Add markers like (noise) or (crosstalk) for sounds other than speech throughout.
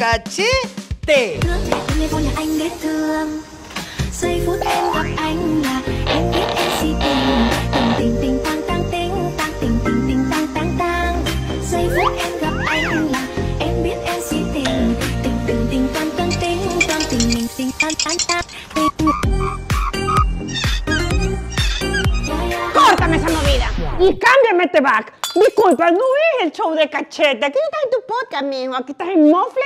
cachete. Córtame esa movida y cámbiame este back. Disculpa, no es el show de cachete, Aquí estás en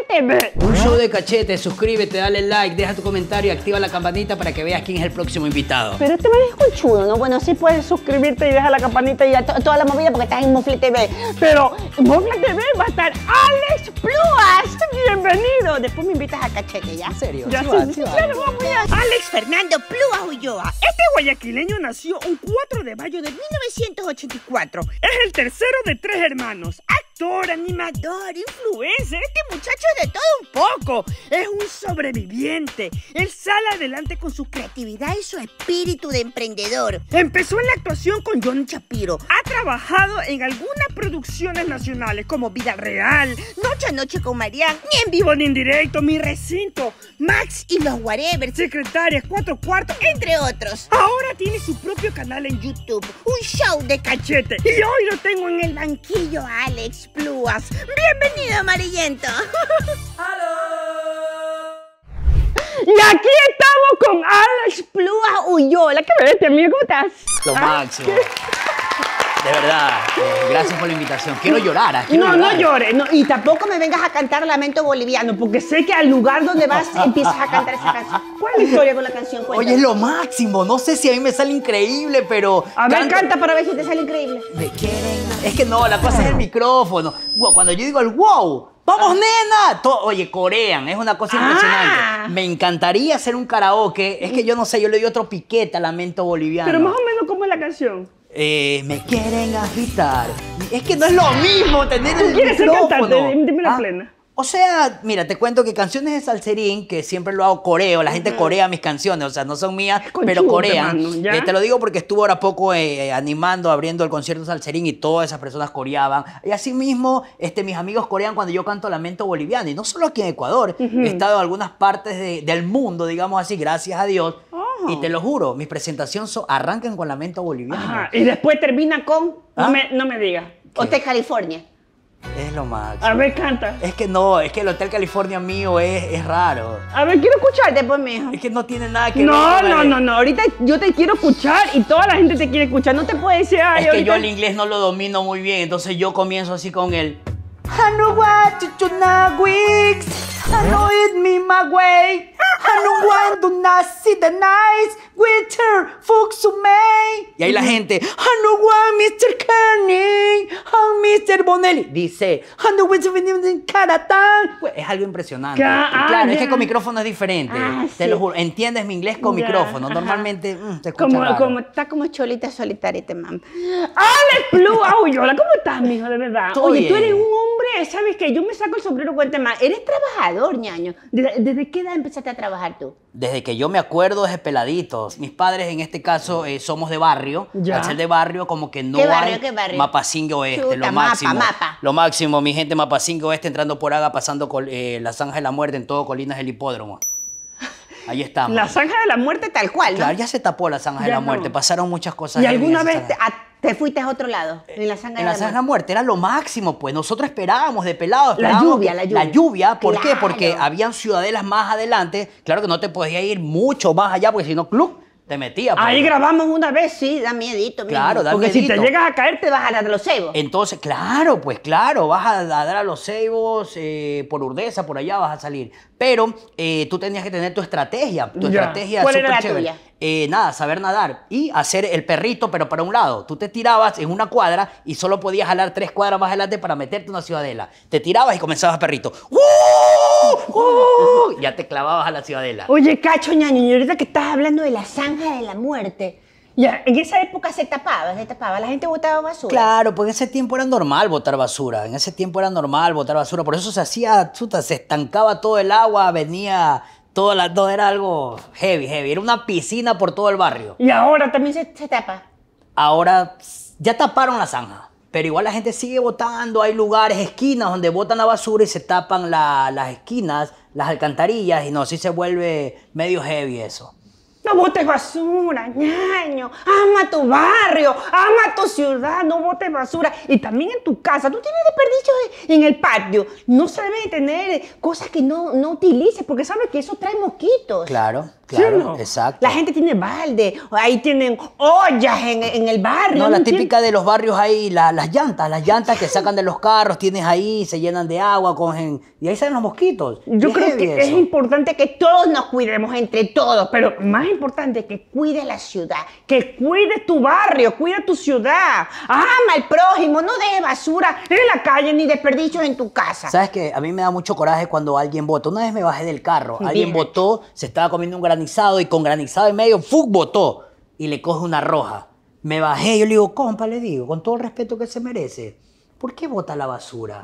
TV Un show de cachete. Suscríbete, dale like, deja tu comentario y activa la campanita para que veas quién es el próximo invitado. Pero este man es chulo, ¿no? Bueno, sí puedes suscribirte y dejar la campanita y ya toda la movida porque estás en Mofle TV. Pero en TV va a estar Alex Pluas. Bienvenido. Después me invitas a cachete, ¿ya? serio? Ya, sí, Claro, Alex Fernando Pluas Ulloa. Este guayaquileño nació un 4 de mayo de 1984. Es el tercero de tres hermanos actor, animador, influencer. Este muchacho es de todo un poco. Es un sobreviviente. Él sale adelante con su creatividad y su espíritu de emprendedor. Empezó en la actuación con John Shapiro. Ha trabajado en algunas producciones nacionales como Vida Real, Noche a Noche con María, ni en vivo ni en directo, Mi Recinto, Max y los Whatever, Secretarias, Cuatro Cuartos, entre otros. Ahora tiene su propio canal en YouTube, un show de cachete. Y hoy lo tengo en el banquillo, Alex Bienvenido, amarillento. Y aquí estamos con Alex Plúas que ¿Qué vete, amigo? ¿Cómo estás? Lo máximo de verdad. Eh, gracias por la invitación. Quiero llorar. Ah, no, no llores. y tampoco me vengas a cantar Lamento Boliviano, porque sé que al lugar donde vas (laughs) empiezas a cantar esa canción. ¿Cuál es historia con la canción? Oye, es lo máximo. No sé si a mí me sale increíble, pero. A ver, para ver si te sale increíble. Es que no, la cosa es el micrófono. Cuando yo digo el wow. ¡Vamos, ah. nena! oye, corean, es una cosa ah. impresionante. Me encantaría hacer un karaoke. Es que yo no sé, yo le doy otro piquete a Lamento Boliviano. Pero más o menos, ¿cómo es la canción? Eh, me quieren agitar. Es que no es lo mismo tener el ¿Quieres ser cantante? Dime la ah, plena. O sea, mira, te cuento que canciones de Salserín, que siempre lo hago coreo, la gente corea mis canciones, o sea, no son mías, pero corean. Eh, te lo digo porque estuve ahora poco eh, animando, abriendo el concierto de Salserín y todas esas personas coreaban. Y así este, mis amigos corean cuando yo canto Lamento Boliviano, y no solo aquí en Ecuador, he estado en algunas partes del mundo, digamos así, gracias a Dios, ah, y te lo juro, mis presentaciones arrancan con Lamento Boliviano. boliviana. Y después termina con. No ¿Ah? me, no digas. Hotel California. Es lo máximo. A ver, canta. Es que no, es que el Hotel California mío es, raro. A ver, quiero escucharte, pues, mijo. Es que no tiene nada que No, no, no, no. Ahorita yo te quiero escuchar y toda la gente te quiere escuchar. No te puede decir, ay, Es que yo el inglés no lo domino muy bien, entonces yo comienzo así con el... Ano chuchu na wigs? it's me my way. Ano do na si the nice? Winter, Fox, May. Y ahí la gente, I Mr. Kearney, and Mr. Bonelli. Dice, I the Caratán. Es algo impresionante. Ah, claro, es que con micrófono es diferente. Ah, te lo juro, entiendes mi inglés con micrófono. Normalmente mm, como, como Está como cholita solitaria este Alex Blue, ¡Ay, ah, hola, ¿cómo estás, mijo? De verdad. Oye, tú eres un hombre, ¿sabes que Yo me saco el sombrero cuente más. Eres trabajador, ñaño. ¿Desde, ¿Desde qué edad empezaste a trabajar tú? Desde que yo me acuerdo, ese peladito mis padres en este caso eh, somos de barrio. Ya. Al ser de barrio, como que no ¿Qué barrio, hay qué Mapasingue Oeste, lo máximo. Lo máximo, mi gente, Mapasingue Oeste, entrando por Haga, pasando eh, la Zanja de la Muerte, en todo Colinas del Hipódromo. Ahí estamos. La zanja de la muerte tal cual. Claro, ya se tapó la zanja de la muerte, pasaron muchas cosas. ¿Y alguna vez te, fuiste a otro lado? Eh, en la zanja de la, muerte. la zanja muerte. muerte. era lo máximo, pues nosotros esperábamos de pelado. la lluvia, la lluvia. La lluvia, ¿por qué? Porque habían ciudadelas más adelante, claro que no te podías ir mucho más allá, porque si no, club. Te metías. Pues. Ahí grabamos una vez, sí, da miedito. Claro, da Porque si te llegas a caer, te vas a dar a los cebos. Entonces, claro, pues claro, vas a dar a los cebos eh, por Urdesa, por allá vas a salir pero eh, tú tenías que tener tu estrategia. Tu estrategia ¿Cuál era la Tuya? Eh, nada, saber nadar y hacer el perrito, pero para un lado. Tú te tirabas en una cuadra y solo podías jalar tres cuadras más adelante para meterte en una ciudadela. Te tirabas y comenzabas perrito. ¡Uh! ¡Uh! (laughs) Ya te clavabas a la ciudadela. Oye, cacho ñaño, ahorita que estás hablando de la zanja de la muerte, en esa época se tapaba, se tapaba, la gente botaba basura. Claro, pues en ese tiempo era normal botar basura, en ese tiempo era normal botar basura, por eso se hacía, se estancaba todo el agua, venía todas las dos, era algo heavy, heavy, era una piscina por todo el barrio. Y ahora también se, tapa. Ahora ya taparon la zanja, pero igual la gente sigue botando, hay lugares, esquinas donde botan la basura y se tapan las esquinas, las alcantarillas, y no, sí se vuelve medio heavy eso. No botes basura, ñaño. Ama tu barrio, ama tu ciudad, no botes basura. Y también en tu casa, tú tienes desperdicios en el patio. No se debe tener cosas que no, no utilices, porque sabes que eso trae mosquitos. Claro. Claro, Exacto. La gente tiene balde, ahí tienen ollas en, el barrio. No, la típica de los barrios ahí, las llantas, las llantas que sacan de los carros, tienes ahí, se llenan de agua, cogen, y ahí salen los mosquitos. Yo creo que es importante que todos nos cuidemos entre todos, pero más importante que cuide la ciudad, que cuide tu barrio, cuide tu ciudad. Ama al prójimo, no dejes basura en la calle ni desperdicios en tu casa. ¿Sabes que A mí me da mucho coraje cuando alguien vota. Una vez me bajé del carro, alguien votó, se estaba comiendo un granito y con Granizado en medio, ¡fuc! botó y le coge una roja. Me bajé, yo le digo, compa, le digo, con todo el respeto que se merece, ¿por qué bota la basura?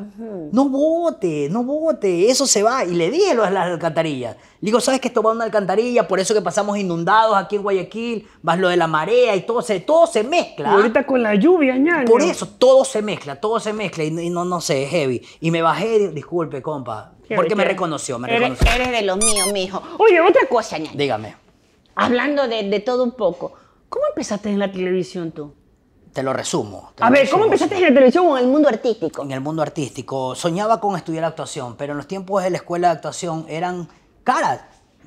No bote, no bote, eso se va. Y le dije lo de las alcantarillas. Le digo, ¿sabes que esto va a una alcantarilla? Por eso que pasamos inundados aquí en Guayaquil, Vas lo de la marea y todo se, todo se mezcla. ahorita con la lluvia, ñaño. Por eso, todo se mezcla, todo se mezcla y, no, no sé, heavy. Y me bajé, disculpe, compa, porque me reconoció, me reconoció. Eres de los míos, mijo. Oye, otra cosa, ñaña. Dígame. Hablando de, todo un poco, ¿cómo empezaste en la televisión tú? te lo resumo. a ver, ¿cómo empezaste en la televisión o en el mundo artístico? En el mundo artístico. Soñaba con estudiar actuación, pero en los tiempos de la escuela de actuación eran caras.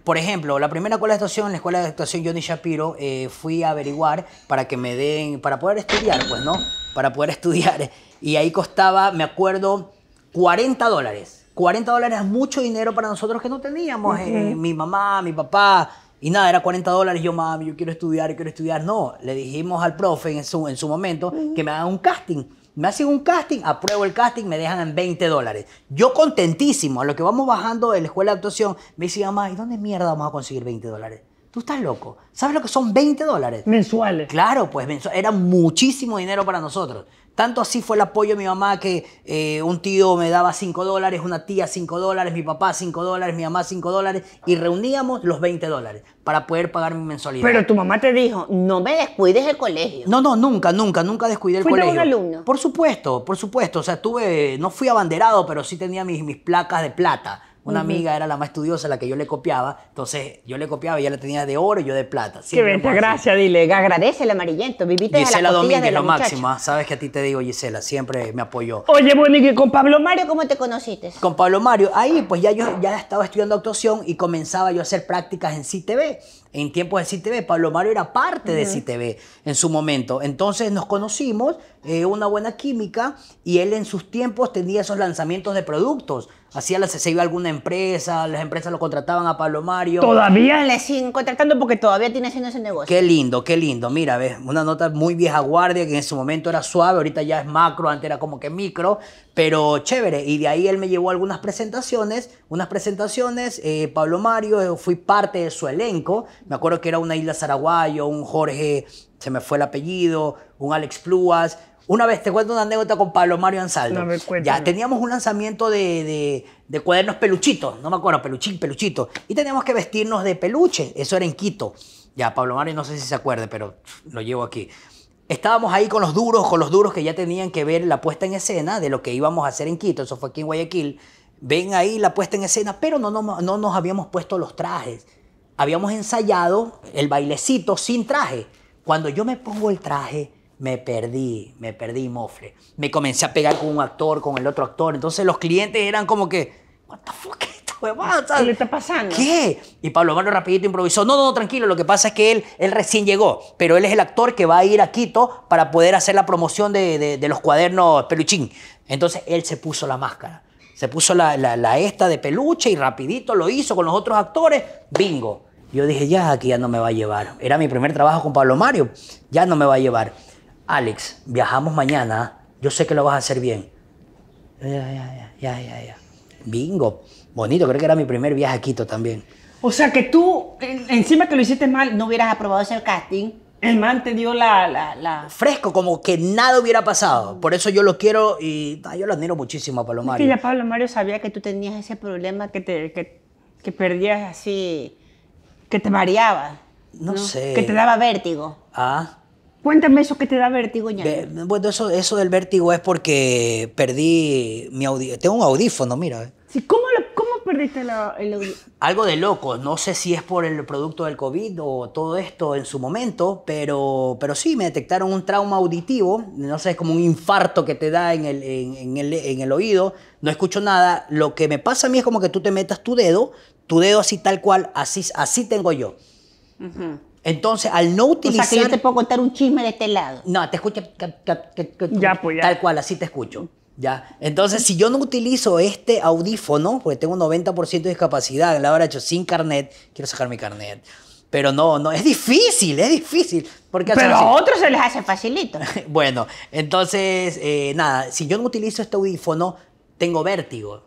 Por ejemplo, la primera escuela de actuación, la escuela de actuación Johnny Shapiro, eh, fui a averiguar para que me den, para poder estudiar, pues no, para poder (laughs) estudiar. Y ahí costaba, me acuerdo, 40 dólares. 40 dólares es mucho dinero para nosotros que no teníamos. Eh, mi mamá, mi papá, y nada, era 40 dólares. Yo, mami, yo quiero estudiar, quiero estudiar. No, le dijimos al profe en su, en su momento que me haga un casting. Me hacen un casting, apruebo el casting, me dejan en 20 dólares. Yo contentísimo, a lo que vamos bajando de la escuela de actuación, me decía, mamá, ¿y dónde mierda vamos a conseguir 20 dólares? Tú estás loco. ¿Sabes lo que son 20 dólares? Mensuales. Claro, pues mensual. era muchísimo dinero para nosotros. Tanto así fue el apoyo de mi mamá que eh, un tío me daba 5 dólares, una tía 5 dólares, mi papá 5 dólares, mi mamá 5 dólares y reuníamos los 20 dólares para poder pagar mi mensualidad. Pero tu mamá te dijo, no me descuides el colegio. No, no, nunca, nunca, nunca descuidé el colegio. un alumno? Por supuesto, por supuesto. O sea, tuve, no fui abanderado, pero sí tenía mis, mis placas de plata una amiga era la más estudiosa, la que yo le copiaba. Entonces, yo le copiaba y ella la tenía de oro y yo de plata. Qué venta, gracias, dile. Agradece el amarillento. Viviste Gisela la Domínguez, de lo máximo. ¿ah? Sabes que a ti te digo, Gisela, siempre me apoyó. Oye, bueno, ¿y con Pablo Mario cómo te conociste? Con Pablo Mario, ahí pues ya yo ya estaba estudiando actuación y comenzaba yo a hacer prácticas en CTV en tiempos de CTV. Pablo Mario era parte de CTV en su momento. Entonces nos conocimos, eh, una buena química, y él en sus tiempos tenía esos lanzamientos de productos. Hacía las, se iba a alguna empresa, las empresas lo contrataban a Pablo Mario. Todavía le siguen contratando porque todavía tiene haciendo ese negocio. Qué lindo, qué lindo. Mira, ves, una nota muy vieja guardia que en su momento era suave, ahorita ya es macro, antes era como que micro, pero chévere. Y de ahí él me llevó algunas presentaciones, unas presentaciones, eh, Pablo Mario, eh, fui parte de su elenco, me acuerdo que era una Isla Saraguayo, un Jorge, se me fue el apellido, un Alex Pluas. Una vez te cuento una anécdota con Pablo Mario Ansaldo. No ya, teníamos un lanzamiento de, de, de cuadernos peluchitos, no me acuerdo, peluchín, peluchito. Y teníamos que vestirnos de peluche, eso era en Quito. Ya, Pablo Mario no sé si se acuerde, pero lo llevo aquí. Estábamos ahí con los duros, con los duros que ya tenían que ver la puesta en escena de lo que íbamos a hacer en Quito, eso fue aquí en Guayaquil. Ven ahí la puesta en escena, pero no, no, no nos habíamos puesto los trajes habíamos ensayado el bailecito sin traje. Cuando yo me pongo el traje, me perdí, me perdí mofle. Me comencé a pegar con un actor, con el otro actor. Entonces los clientes eran como que, ¿Qué le está pasando? ¿Qué? Y Pablo Mano rapidito improvisó. No, no, tranquilo, lo que pasa es que él, él recién llegó, pero él es el actor que va a ir a Quito para poder hacer la promoción de los cuadernos peluchín. Entonces él se puso la máscara. Se puso la, la, esta de peluche y rapidito lo hizo con los otros actores. Bingo. Yo dije, ya, aquí ya no me va a llevar. Era mi primer trabajo con Pablo Mario. Ya no me va a llevar. Alex, viajamos mañana. Yo sé que lo vas a hacer bien. Ya, ya, ya, ya, ya. Bingo. Bonito, creo que era mi primer viaje a Quito también. O sea que tú, encima que lo hiciste mal, no hubieras aprobado ese casting. El man te dio la, la, Fresco, como que nada hubiera pasado. Por eso yo lo quiero y yo lo admiro muchísimo a Pablo Mario. que ya Pablo Mario sabía que tú tenías ese problema que, te, que, perdías así, que te mareaba. No, sé. Que te daba vértigo. Ah. Cuéntame eso que te da vértigo, ya. Bueno, eso, eso del vértigo es porque perdí mi audí... Tengo un audífono, mira. Eh. Sí, ¿cómo lo perdiste el oído? Algo de loco. No sé si es por el producto del COVID o todo esto en su momento, pero, pero sí, me detectaron un trauma auditivo. No sé, es como un infarto que te da en el, en, el, en el oído. No escucho nada. Lo que me pasa a mí es como que tú te metas tu dedo, tu dedo así tal cual, así, así tengo yo. Entonces, al no utilizar. O sea, que yo te puedo contar un chisme de este lado. No, te escucho. Pues, tal cual, así te escucho. Ya, entonces si yo no utilizo este audífono, porque tengo un 90% de discapacidad, la hora hecho sin carnet, quiero sacar mi carnet. Pero no, no, es difícil, es difícil. Porque Pero a otros se les hace facilito. (laughs) bueno, entonces, eh, nada, si yo no utilizo este audífono, tengo vértigo.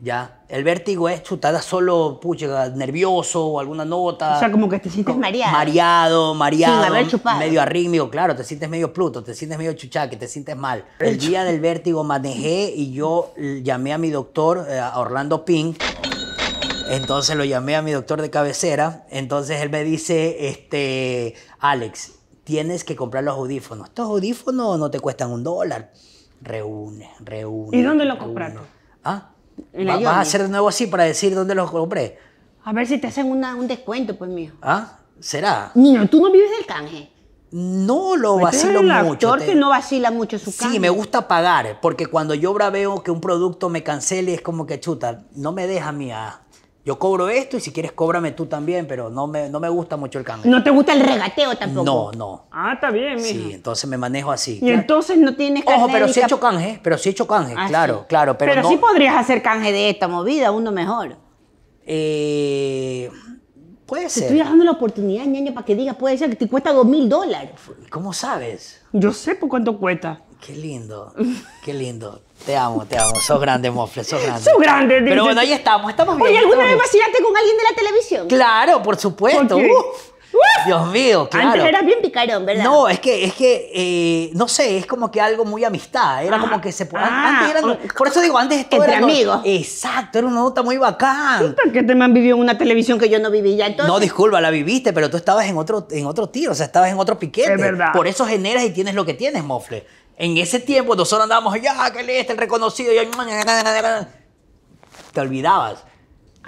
Ya. El vértigo es chutada solo, pucha, nervioso o alguna nota. O sea, como que te sientes mareado. Mareado, mareado. Medio arrítmico, claro, te sientes medio pluto, te sientes medio chuchaque, te sientes mal. El día del vértigo manejé y yo eh, llamé a mi doctor, eh, a Orlando Pink. Entonces lo llamé a mi doctor de cabecera. Entonces él me dice, este, Alex, tienes que comprar los audífonos. Estos audífonos no te cuestan un dólar. Reúne, reúne. ¿Y dónde lo compraron? Ah ¿Vas a hacer de nuevo así para decir dónde los compré? A ver si te hacen un descuento, pues, mijo. ¿Ah? ¿Será? Niño, tú no vives del canje. No lo vacilo pues vacilo el mucho. Actor que no vacila mucho su canje. Sí, me gusta pagar, porque cuando yo veo que un producto me cancele es como que chuta, no me deja mía ah yo cobro esto y si quieres cóbrame tú también, pero no me, no me gusta mucho el canje. ¿No te gusta el regateo tampoco? No, no. Ah, está bien, mira. Sí, entonces me manejo así. Y entonces no tienes que. Ojo, pero sí he hecho canje, pero sí he hecho canje, ah, claro, claro. Pero, pero sí podrías hacer canje de esta movida, uno mejor. Eh. Puede ser. Te estoy dando la oportunidad, ñaña, para que digas, puede ser que te cuesta dos mil dólares. ¿Cómo sabes? Yo sé por cuánto cuesta. Qué lindo, qué lindo. Te amo, te amo. Sos grande, Mofle, sos grande. Sos grande, Pero bueno, ahí estamos, estamos bien. Oye, ¿alguna vez vacilaste con alguien de la televisión? Claro, por supuesto. ¿Por qué? Dios mío, claro. Antes eras bien picarón, ¿verdad? No, es que, es que eh, no sé, es como que algo muy amistad. Era ah. como que se ah, antes Por eso digo, antes es entre era amigos. exacto, era una nota muy bacán. ¿Por qué te me han vivido en una televisión que yo no viví ya entonces. No, disculpa, la viviste, pero tú estabas en otro, en otro tiro, o sea, estabas en otro piquete. Es verdad. Por eso generas y tienes lo que tienes, Mofle. En ese tiempo nosotros andábamos ya, que le está el reconocido, y te olvidabas.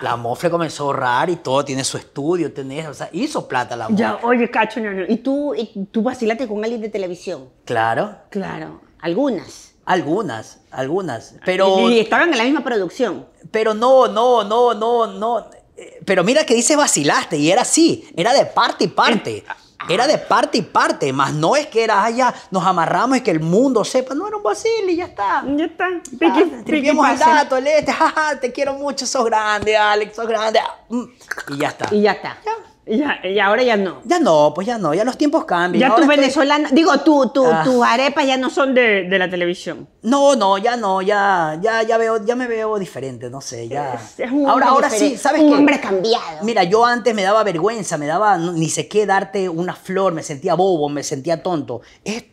La mofle comenzó a ahorrar y todo, tiene su estudio, tenés, o sea, hizo plata la mofle. Ya, oye, cacho, no, ¿Y tú, tú vacilaste con alguien de televisión? Claro. Claro, algunas. Algunas, algunas, pero... Y estaban en la misma producción. Pero no, no, no, no, no. Eh, pero mira que dice vacilaste y era así, era de parte y parte. Eh, era de parte y parte, más no es que era, allá nos amarramos y que el mundo sepa. No, era un vacil y ya está. Ya está. Escribimos ah, al dato, el (laughs) te quiero mucho, sos grande, Alex, sos grande. Mm. Y ya está. Y ya está y ahora ya no. Ya no, pues ya no, ya los tiempos cambian. Ya tu estoy... digo, tú, tu tus ah. arepas ya no son de, de, la televisión. No, no, ya no, ya, ya, ya veo, ya me veo diferente, no sé, ya. Es, ahora, ahora sí, ¿sabes Un hombre cambiado. Mira, yo antes me daba vergüenza, me daba ni sé qué darte una flor, me sentía bobo, me sentía tonto. es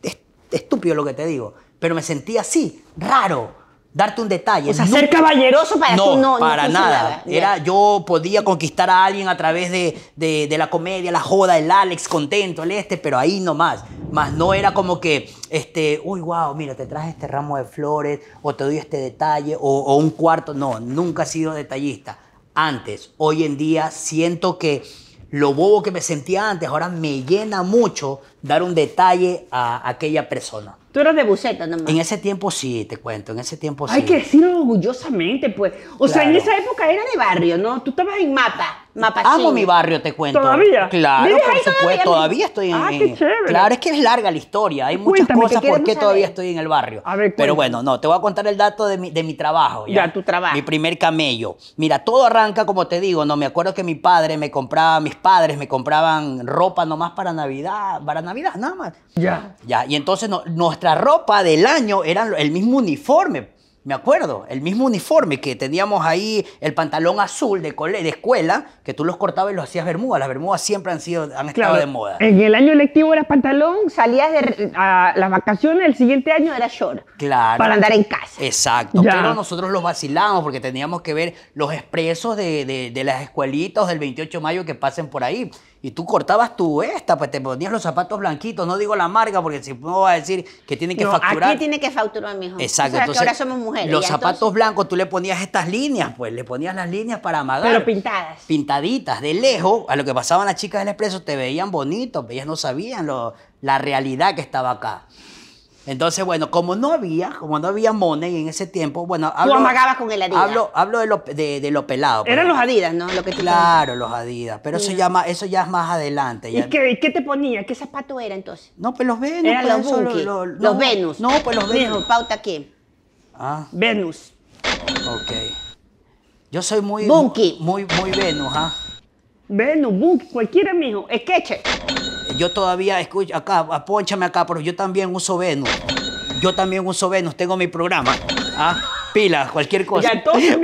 estúpido lo que te digo, pero me sentía así, raro darte un detalle. O sea, ser caballeroso para no, no. Para nada. Era, yo podía conquistar a alguien a través de, la comedia, la joda, el Alex contento, el este, pero ahí nomás. Más no era como que, este, uy, wow, mira, te traje este ramo de flores, o te doy este detalle, o, o un cuarto. No, nunca he sido detallista. Antes, hoy en día, siento que lo bobo que me sentía antes, ahora me llena mucho dar un detalle a aquella persona. Tú de buceta nomás. En ese tiempo sí, te cuento, en ese tiempo sí. Hay que decirlo orgullosamente, pues. O sea, en esa época era de barrio, ¿no? Tú estabas en mata. Amo mi barrio, te cuento. ¿Todavía? Claro, por supuesto, todavía, estoy ah, en... Ah, Claro, es que es larga la historia, hay muchas cosas por qué todavía estoy en el barrio. Pero bueno, no, te voy a contar el dato de mi, trabajo. ¿ya? tu trabajo. Mi primer camello. Mira, todo arranca, como te digo, no, me acuerdo que mi padre me compraba, mis padres me compraban ropa nomás para Navidad, para Navidad, nada más. Ya. Ya, y entonces nuestra ropa del año era el mismo uniforme, me acuerdo, el mismo uniforme que teníamos ahí, el pantalón azul de, de escuela, que tú los cortabas y los hacías bermudas. Las bermudas siempre han sido, han estado de moda. En el año lectivo era pantalón, salías a las vacaciones, el siguiente año era short. Claro. Para andar en casa. Exacto. Pero nosotros los vacilamos porque teníamos que ver los expresos de, de las escuelitas del 28 de mayo que pasen por ahí. Y tú cortabas tu esta, pues te ponías los zapatos blanquitos, no digo la marca, porque si no a decir que tiene que facturar. Aquí tiene que facturar, hijo. Exacto. entonces, ahora somos mujeres. Los zapatos blancos, tú le ponías estas líneas, pues, le ponías las líneas para amagar. Pero pintadas. Pintaditas, de lejos, a lo que pasaban las chicas del expreso, te veían bonito, ellas no sabían lo, la realidad que estaba acá. Entonces, bueno, como no había, como no había money en ese tiempo, bueno, hablo, con Adidas. Hablo, de, lo, de, lo pelado. Pues. Eran los Adidas, ¿no? Lo claro, los Adidas. Pero eso, ya, eso ya es más adelante. ¿Y, qué, te ponía? ¿Qué zapato era entonces? No, pues los Venus. Eran pues, los, eso, los Venus. No, pues los Venus. ¿Pauta qué? Ah. Venus. Ok. Yo soy muy... Bunky. Muy, muy Venus, ¿ah? Venus, book, cualquiera, Es queche. Yo todavía escucho acá, apónchame acá, pero yo también uso Venus. Yo también uso Venus, tengo mi programa. ¿Ah? Pilas, cualquier cosa.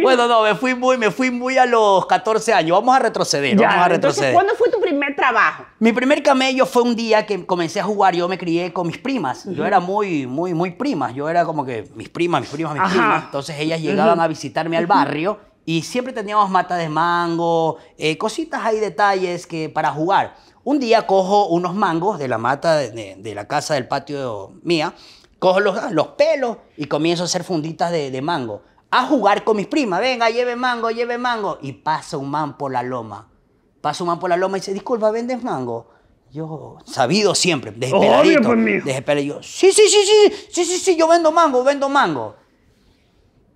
bueno, no, me fui muy, me fui muy a los 14 años. Vamos a retroceder, vamos a retroceder. Entonces, ¿cuándo fue tu primer trabajo? Mi primer camello fue un día que comencé a jugar, yo me crié con mis primas. Yo era muy, muy, muy primas. Yo era como que mis primas, mis primas, mis primas. Entonces ellas llegaban a visitarme al barrio y siempre teníamos matas de mango, eh, cositas ahí, detalles que para jugar. Un día cojo unos mangos de la mata de, la casa del patio mía, cojo los, ah, los, pelos y comienzo a hacer funditas de, de mango. A jugar con mis primas, venga, lleve mango, lleve mango. Y pasa un man por la loma. Pasa un man por la loma y dice, disculpa, ¿vendes mango? Yo, sabido siempre, desesperadito. Pues, desesperado. Yo, sí, sí, sí, sí, sí, sí, sí, yo vendo mango, vendo mango.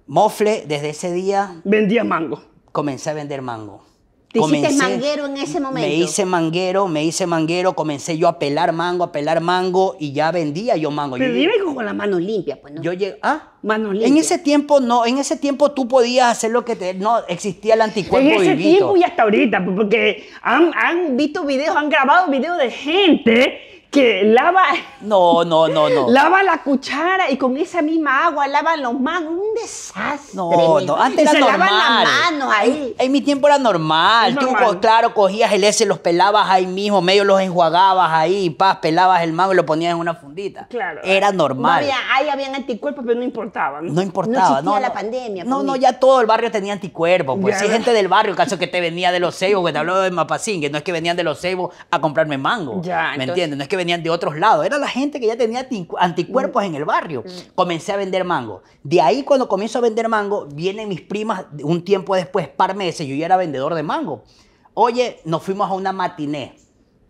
Mofle, desde ese día. Vendía mango. Comencé a vender mango. ¿Te hiciste manguero en ese momento? Me hice manguero, me hice manguero, comencé yo a pelar mango, a pelar mango y ya vendía yo mango. Pero dime con las manos limpias, pues no. Yo llegué, ah, manos limpias. En ese tiempo no, en ese tiempo tú podías hacer lo que te no existía el anticuerpo En ese tiempo y hasta ahorita, pues, porque han, han visto videos, han grabado videos de gente que lava. No, no, no, no. Lava la cuchara y con esa misma agua lavan los manos. Un desastre. No, no. Antes era se normal. las manos ahí. En, mi tiempo era normal. Tú, pues, claro, cogías el ese los pelabas ahí mismo, medio los enjuagabas ahí, paz, pelabas el mango y lo ponías en una fundita. Claro. Era normal. No había, ahí habían anticuerpos, pero no importaba. No, importaba. No no, la pandemia. No, pues, no, ya todo el barrio tenía anticuerpos. Pues si hay gente del barrio, caso que te venía de los ceibos, que te habló de Mapasingue no es que venían de los ceibos a comprarme mango. Ya, ¿Me entiendes? No es que venían de otros lados, era la gente que ya tenía anticuerpos mm. en el barrio. Mm. Comencé a vender mango. De ahí cuando comienzo a vender mango, vienen mis primas un tiempo después, par meses, yo ya era vendedor de mango. Oye, nos fuimos a una matiné.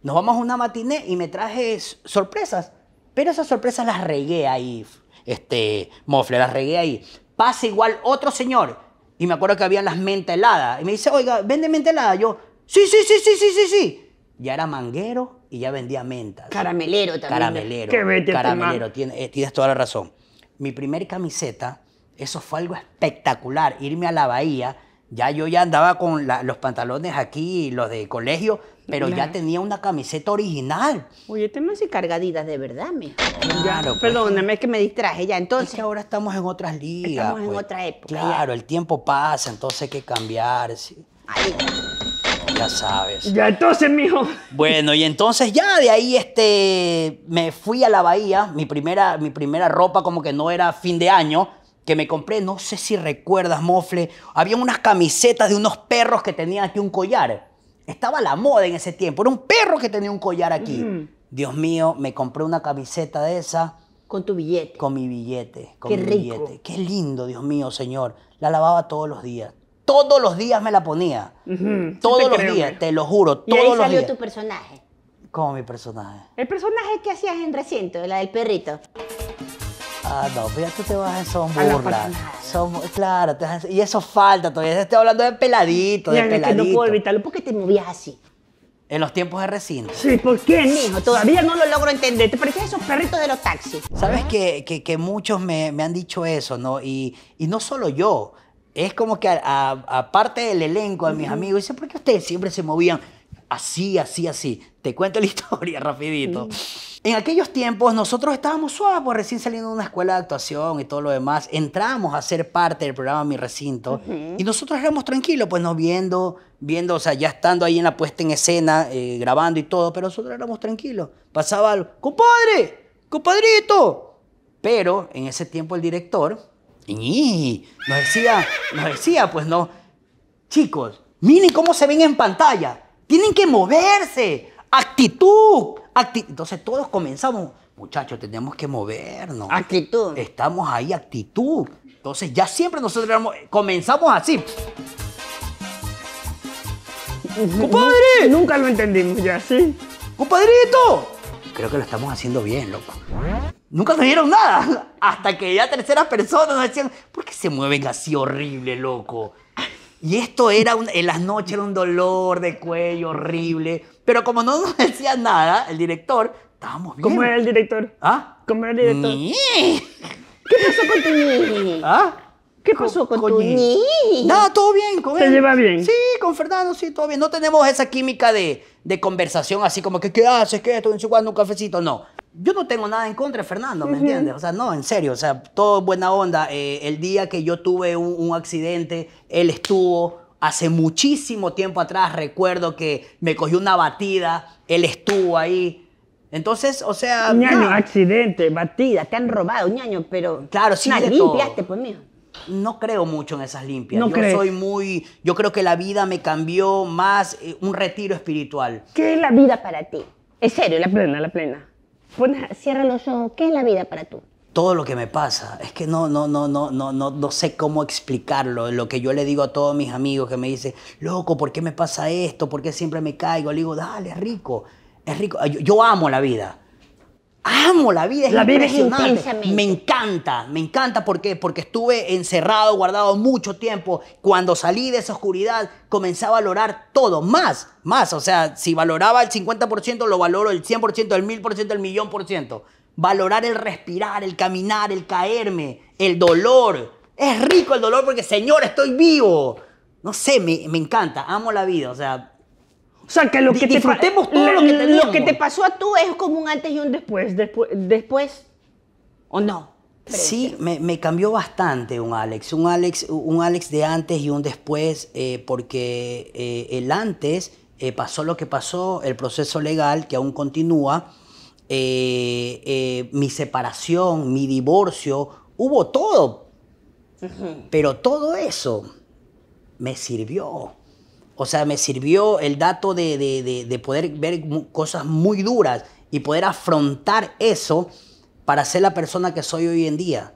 Nos vamos a una matiné y me traje sorpresas. Pero esas sorpresas las regué ahí, este, Mofle, las regué ahí. Pasa igual otro señor. Y me acuerdo que había las menta heladas. Y me dice, oiga, vende menta helada. Yo, sí, sí, sí, sí, sí, sí, sí. Ya era manguero, y ya vendía mentas. Caramelero también. Caramelero. ¿Qué vete este caramelero, tienes, eh, tienes toda la razón. Mi primer camiseta, eso fue algo espectacular, irme a la bahía. Ya yo ya andaba con los pantalones aquí, los de colegio, pero ya tenía una camiseta original. Oye, me y cargaditas de verdad, me Claro, pues. Perdóname, es que me distraje ya. Entonces. que ahora estamos en otras ligas. Estamos en pues. otra época. Claro, el tiempo pasa, entonces hay que cambiar. Ya sabes. Ya entonces, mijo. Bueno, y entonces ya de ahí este, me fui a la bahía. Mi primera, mi primera ropa como que no era fin de año que me compré, no sé si recuerdas, Mofle, había unas camisetas de unos perros que tenían aquí un collar. Estaba la moda en ese tiempo, era un perro que tenía un collar aquí. Dios mío, me compré una camiseta de esa. Con tu billete. Con mi billete. Con Qué rico. billete. Qué lindo, Dios mío, Señor. La lavaba todos los días todos los días me la ponía. Todos los días, te lo juro, todos los días. Y ahí salió tu personaje. ¿Cómo mi personaje? El personaje que hacías en Recinto, la del perrito. Ah, no, pero pues ya tú te vas en son burla. Son, claro, y eso falta todavía. Estoy hablando de peladito, de peladito. no puedo evitarlo ¿por qué te movías así. En los tiempos de Recinto. Sí, ¿por qué, mijo? Todavía no lo logro entender. Te parecías esos perritos de los taxis. Sabes que, muchos me, han dicho eso, ¿no? Y, y no solo yo es como que aparte del elenco, de mis amigos, dicen, ¿por qué ustedes siempre se movían así, así, así? Te cuento la (laughs) historia rapidito. En aquellos tiempos nosotros estábamos suaves, recién saliendo de una escuela de actuación y todo lo demás. Entramos a ser parte del programa Mi Recinto y nosotros éramos tranquilos, pues nos viendo, viendo, o sea, ya estando ahí en la puesta en escena, eh, grabando y todo, pero nosotros éramos tranquilos. Pasaba algo, compadre, compadrito. Pero en ese tiempo el director ni nos decía, nos decía, pues no, chicos, miren cómo se ven en pantalla. Tienen que moverse. Actitud. Entonces todos comenzamos, muchachos, tenemos que movernos. Actitud. Estamos ahí, actitud. Entonces ya siempre nosotros comenzamos así. ¡Compadre! Nunca lo entendimos ya, ¿sí? ¡Compadrito! Creo que lo estamos haciendo bien, loco. Nunca nos dieron nada. (laughs) Hasta que ya terceras personas nos decían, ¿por qué se mueven así horrible, loco? Y esto era, en las noches era un dolor de cuello horrible. Pero como no nos decía nada, el director, estábamos bien. ¿Cómo era el director? ¿Ah? ¿Cómo era el director? ¿Qué pasó con tu (laughs) ¿Ah? ¿Qué pasó con, tu ni? Nada, todo bien con ¿Te lleva bien? Sí, con Fernando, sí, todo bien. No tenemos esa química de, conversación así como que, ¿qué haces? ¿Qué estoy ¿En su un cafecito? No yo no tengo nada en contra Fernando, ¿me entiendes? O sea, no, en serio, o sea, todo buena onda. Eh, el día que yo tuve un, accidente, él estuvo, hace muchísimo tiempo atrás, recuerdo que me cogió una batida, él estuvo ahí. Entonces, o sea. Ñaño, accidente, batida, te han robado, ñaño, pero. Claro, sí. limpiaste, pues mío. No creo mucho en esas limpias. No yo soy muy. Yo creo que la vida me cambió más eh, un retiro espiritual. ¿Qué es la vida para ti? Es serio, la plena, la plena. Bueno, cierra los ojos. ¿Qué es la vida para tú? Todo lo que me pasa, es que no, no, no, no, no, no, no sé cómo explicarlo. Lo que yo le digo a todos mis amigos que me dicen, loco, ¿por qué me pasa esto? ¿Por qué siempre me caigo? Le digo, dale, es rico, es rico. yo amo la vida amo la vida, es la impresionante. Vida me encanta, me encanta porque, porque estuve encerrado, guardado mucho tiempo. Cuando salí de esa oscuridad, comencé a valorar todo, más, más. O sea, si valoraba el 50%, lo valoro el 100%, el 1000%, el millón por ciento. Valorar el respirar, el caminar, el caerme, el dolor. Es rico el dolor porque, Señor, estoy vivo. No sé, me, me encanta, amo la vida. O sea, o sea, que lo que te pasó a tú es como un antes y un después. Después, ¿o no? Sí, me, cambió bastante un Alex. Un Alex, un Alex de antes y un después, eh, porque eh, el antes eh, pasó lo que pasó, el proceso legal que aún continúa, mi separación, mi divorcio, hubo todo. Pero todo eso me sirvió o sea, me sirvió el dato de, de, de, poder ver cosas muy duras y poder afrontar eso para ser la persona que soy hoy en día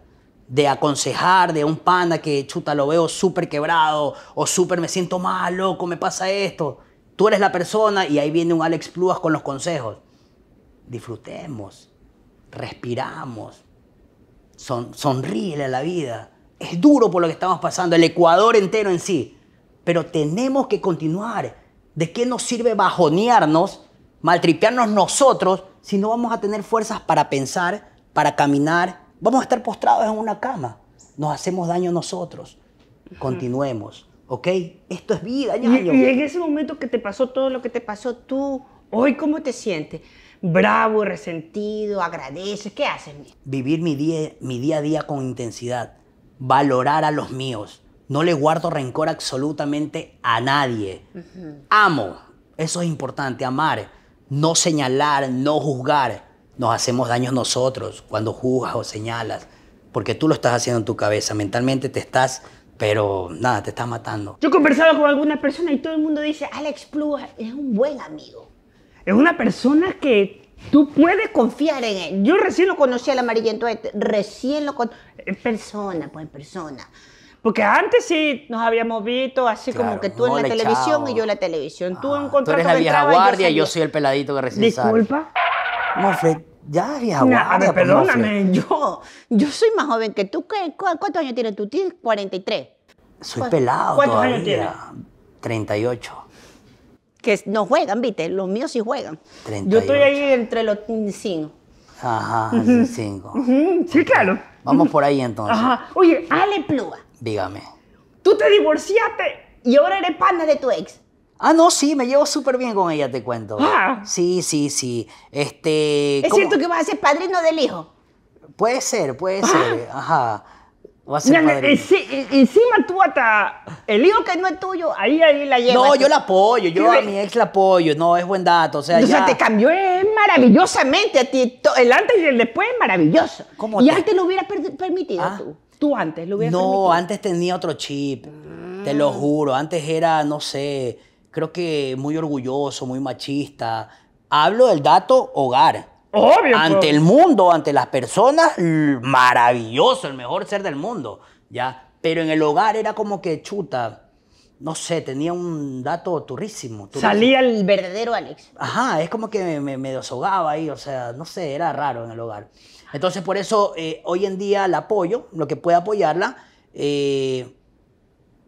de aconsejar de un pana que chuta lo veo súper quebrado o súper me siento mal, loco, me pasa esto. Tú eres la persona y ahí viene un Alex Pluas con los consejos. Disfrutemos, respiramos, son, sonríe a la vida. Es duro por lo que estamos pasando, el Ecuador entero en sí pero tenemos que continuar. ¿De qué nos sirve bajonearnos, maltripearnos nosotros, si no vamos a tener fuerzas para pensar, para caminar? Vamos a estar postrados en una cama. Nos hacemos daño nosotros. Continuemos, ¿ok? Esto es vida, Y, en ese momento que te pasó todo lo que te pasó tú, hoy, ¿cómo te sientes? bravo, resentido, agradece. ¿Qué haces? Vivir mi día, mi día a día con intensidad, valorar a los míos, no le guardo rencor absolutamente a nadie. Amo. Eso es importante, amar. No señalar, no juzgar. Nos hacemos daño nosotros cuando juzgas o señalas. Porque tú lo estás haciendo en tu cabeza. Mentalmente te estás pero nada, te estás matando. Yo conversaba con alguna persona y todo el mundo dice, Alex Pluga es un buen amigo. Es una persona que tú puedes confiar en él. Yo recién lo conocí al amarillento, este, recién lo conocí. Eh, persona, pues persona. Porque antes sí nos habíamos visto así como que tú en la televisión y yo en la televisión. tú en ah, televisión. Tú eres la vieja guardia y yo, soy el peladito que recién Disculpa. No, ya vieja guardia. Pues, perdóname, yo, yo soy más joven que tú. ¿Qué, ¿Cuántos años tienes tú? 43. Soy pelado ¿Cuántos años tienes? 38 que no juegan, ¿viste? Los míos sí juegan. 38. Yo estoy ahí entre los 5. Ajá, Cinco. Sí, claro. Vamos por ahí entonces. Ajá. Oye, Ale Plúa, Dígame. Tú te divorciaste y ahora eres pana de tu ex. Ah, no, sí, me llevo súper bien con ella, te cuento. Ah. Sí, sí, sí. Este. ¿Es cierto que vas a ser padrino del hijo? Puede ser, puede ah. ser. Ajá. Vas a ser padrino. E, encima tú hasta el hijo que no es tuyo, ahí, la llevas. No, yo la apoyo, yo a mi ex la apoyo, no, es buen dato. O sea, ya... te cambió maravillosamente a ti. El antes y el después es maravilloso. ¿Cómo y te... lo hubiera permitido ah. tú. Tú antes lo No, antes tenía otro chip. Te lo ah. juro. Antes era, no sé, creo que muy orgulloso, muy machista. Hablo del dato hogar. Ante pues. el mundo, ante las personas, maravilloso, el mejor ser del mundo. Ya. Pero en el hogar era como que chuta no sé, tenía un dato turrísimo. Salía el verdadero Alex. Ajá, es como que me, me, ahí, o sea, no sé, era raro en el hogar. Entonces, por eso eh, hoy en día la apoyo, lo que pueda apoyarla, eh,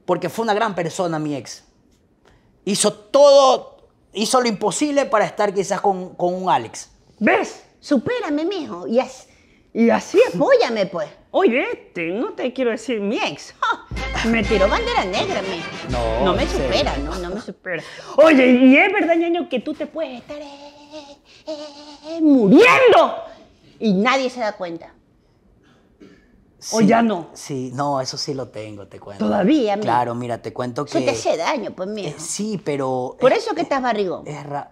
porque fue una gran persona mi ex. Hizo todo, hizo lo imposible para estar quizás con, un Alex. ¿Ves? Supérame, mijo, y, así, y así apóyame, pues. Oye, este, no te quiero decir mi ex. Me tiró bandera negra, No. No me supera, no, no me supera. Oye, y es verdad, ñaño, que tú te puedes estar eh, eh, muriendo y nadie se da cuenta. o ya no. Sí, no, eso sí lo tengo, te cuento. Todavía, mira. Claro, mira, te cuento que. Eso te hace daño, pues mira. Eh, sí, pero. Por eso que estás barrigón. Es ra...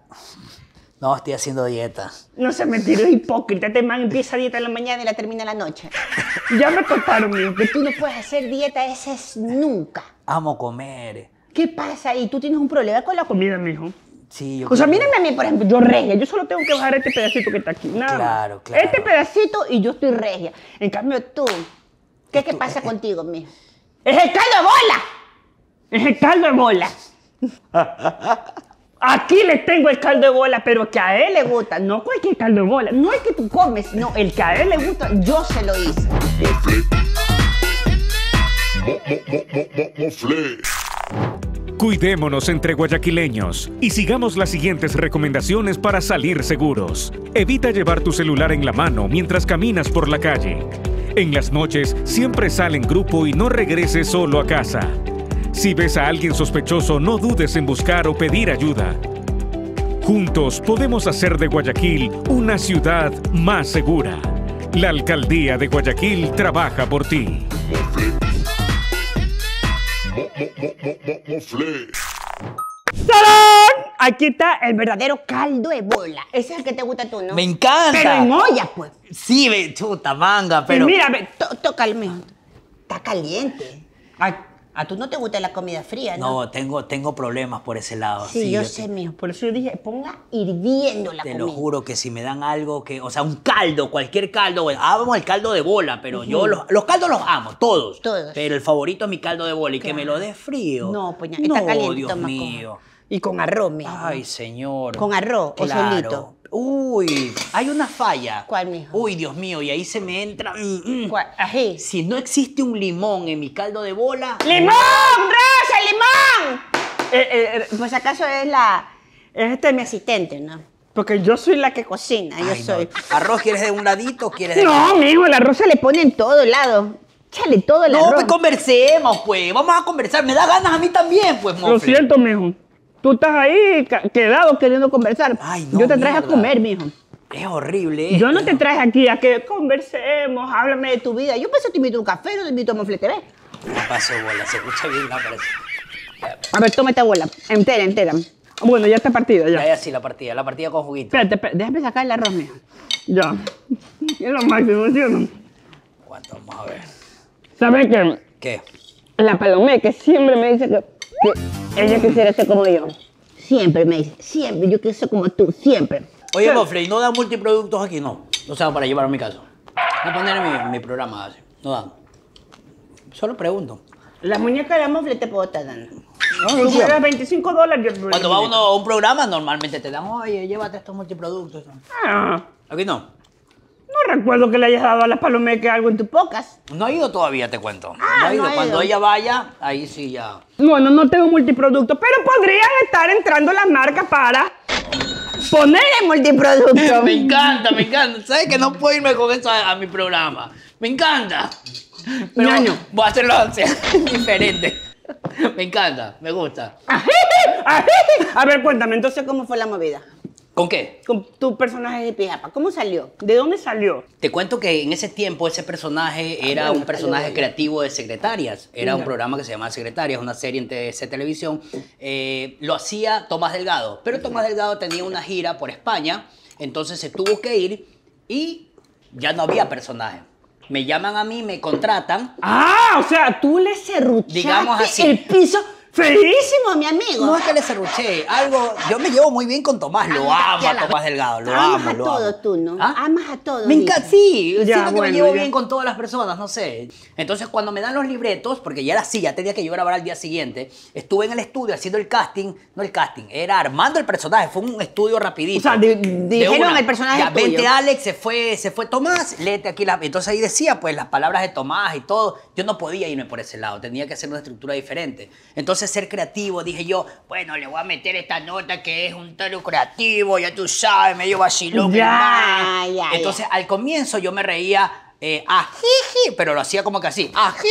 No, estoy haciendo dieta. No se mentira, hipócrita. Te este man empieza dieta en la mañana y la termina en la noche. ya me contaron que tú no puedes hacer dieta, ese es nunca. Amo comer. ¿Qué pasa ahí? ¿Tú tienes un problema con la comida, mijo? Sí, yo O sea, mírenme a mí, por ejemplo, yo regia. Yo solo tengo que bajar este pedacito que está aquí. Claro, claro. Este pedacito y yo estoy regia. En cambio, tú, ¿qué, es que pasa eh, eh. contigo, mijo? ¡Es el caldo de bola! ¡Es el caldo de bola! (laughs) Aquí le tengo el caldo de bola, pero que a él le gusta. No cualquier caldo de bola. No es que tú comes, no, el que a él le gusta, yo se lo hice. Cuidémonos entre guayaquileños y sigamos las siguientes recomendaciones para salir seguros. Evita llevar tu celular en la mano mientras caminas por la calle. En las noches siempre sale en grupo y no regreses solo a casa. Si ves a alguien sospechoso, no dudes en buscar o pedir ayuda. Juntos podemos hacer de Guayaquil una ciudad más segura. La alcaldía de Guayaquil trabaja por ti. Salón, Aquí está el verdadero caldo de bola. Ese es el que te gusta tú, ¿no? Me encanta. Pero en olla, pues. Sí, chuta, manga, pero. mira, toca el mío. Está caliente. Ay, ¿A tú no te gusta la comida fría, no? No, tengo, tengo problemas por ese lado. Sí, yo, sé, mío. Por eso yo dije, ponga hirviendo la comida. Te lo juro que si me dan algo que... O sea, un caldo, cualquier caldo. Ah, vamos caldo de bola, pero yo los, los, caldos los amo, todos. Todos. Pero el favorito es mi caldo de bola. Y que me lo dé frío. No, pues está caliente. Dios mío. Y con arroz, mío. Ay, señor. Con arroz claro. o Uy, hay una falla. ¿Cuál, mijo? Uy, Dios mío, y ahí se me entra. Mm, mm. Si no existe un limón en mi caldo de bola. ¡Limón! ¡Rosa, limón! pues acaso es la. Es este mi asistente, ¿no? Porque yo soy la que cocina, yo soy. ¿Arroz quieres de un ladito o quieres de No, amigo, el arroz se le pone en todo lado. Chale todo el no, pues arroz. No, pues conversemos, pues. Vamos a conversar. Me da ganas a mí también, pues, Lo siento, mijo. Tú estás ahí quedado queriendo conversar. Ay, no, yo te traje a comer, mijo. Es horrible. Esto. Yo no te traje aquí a que conversemos, háblame de tu vida. Yo pensé que te invito a un café, no te invito a un ¿ves? No pasó, bola, se escucha bien, la parece. A ver, toma esta bola, entera, entera. Bueno, ya está partida, ya. Ya, así la partida, la partida con juguito. Espérate, déjame sacar el arroz, mijo. Ya. (laughs) Es lo máximo, ¿sí o no? ¿Cuánto? a ver. ¿Sabes qué? ¿Qué? La palomé, que siempre me dice que ella quisiera ser como yo. Siempre me dice, siempre, yo quiero ser como tú, siempre. Oye, y no da multiproductos aquí, no. O sea, para llevar a mi casa. No poner mi, mi programa así. No dan. Solo pregunto. Las muñecas de la te puedo estar dando. No, si 25 dólares. Cuando va uno a un programa, normalmente te dan, oye, llévate estos multiproductos. Ah. Aquí no. No recuerdo que le hayas dado a las palomecas algo en tu pocas. No ha ido todavía, te cuento. Ah, no ha ido. Cuando ella vaya, ahí sí ya. Bueno, no tengo multiproducto, pero podrían estar entrando las marcas para poner el multiproducto. (laughs) me encanta, me encanta. ¿Sabes que no puedo irme con eso a, mi programa? Me encanta. Pero voy a hacerlo o (laughs) diferente. Me encanta, me gusta. A ver, cuéntame, entonces, ¿cómo fue la movida? ¿Con qué? Con tu personaje de Pijapa. ¿Cómo salió? ¿De dónde salió? Te cuento que en ese tiempo ese personaje ah, era un personaje creativo de Secretarias. Era un programa que se llamaba Secretarias, una serie en TDC Televisión. Eh, lo hacía Tomás Delgado. Pero Tomás Delgado tenía una gira por España, entonces se tuvo que ir y ya no había personaje. Me llaman a mí, me contratan. Ah, o sea, tú le cerruchaste digamos así. el piso Feísimo, mi amigo. No es que le cerruché. Algo. Yo me llevo muy bien con Tomás. Lo amo a Tomás Delgado. Lo amo, ¿Ah? Amas a todos todo tú, ¿no? Amas a todo. Me encanta. Sí, yo siento que me llevo bien con todas las personas, no sé. Entonces, cuando me dan los libretos, porque ya era así, ya tenía que a grabar al día siguiente, estuve en el estudio haciendo el casting. No el casting, era armando el personaje. Fue un estudio rapidito. O sea, dijeron el personaje. Ya, vente, Alex, se fue, se fue Tomás, léete aquí la. Entonces ahí decía, pues, las palabras de Tomás y todo. Yo no podía irme por ese lado, tenía que hacer una estructura diferente. Entonces, ser creativo, dije yo, bueno, le voy a meter esta nota que es un tono creativo, ya tú sabes, medio vacilón. Ya, ya, Entonces, al comienzo yo me reía eh, ajiji, pero lo hacía como que así, ajiji,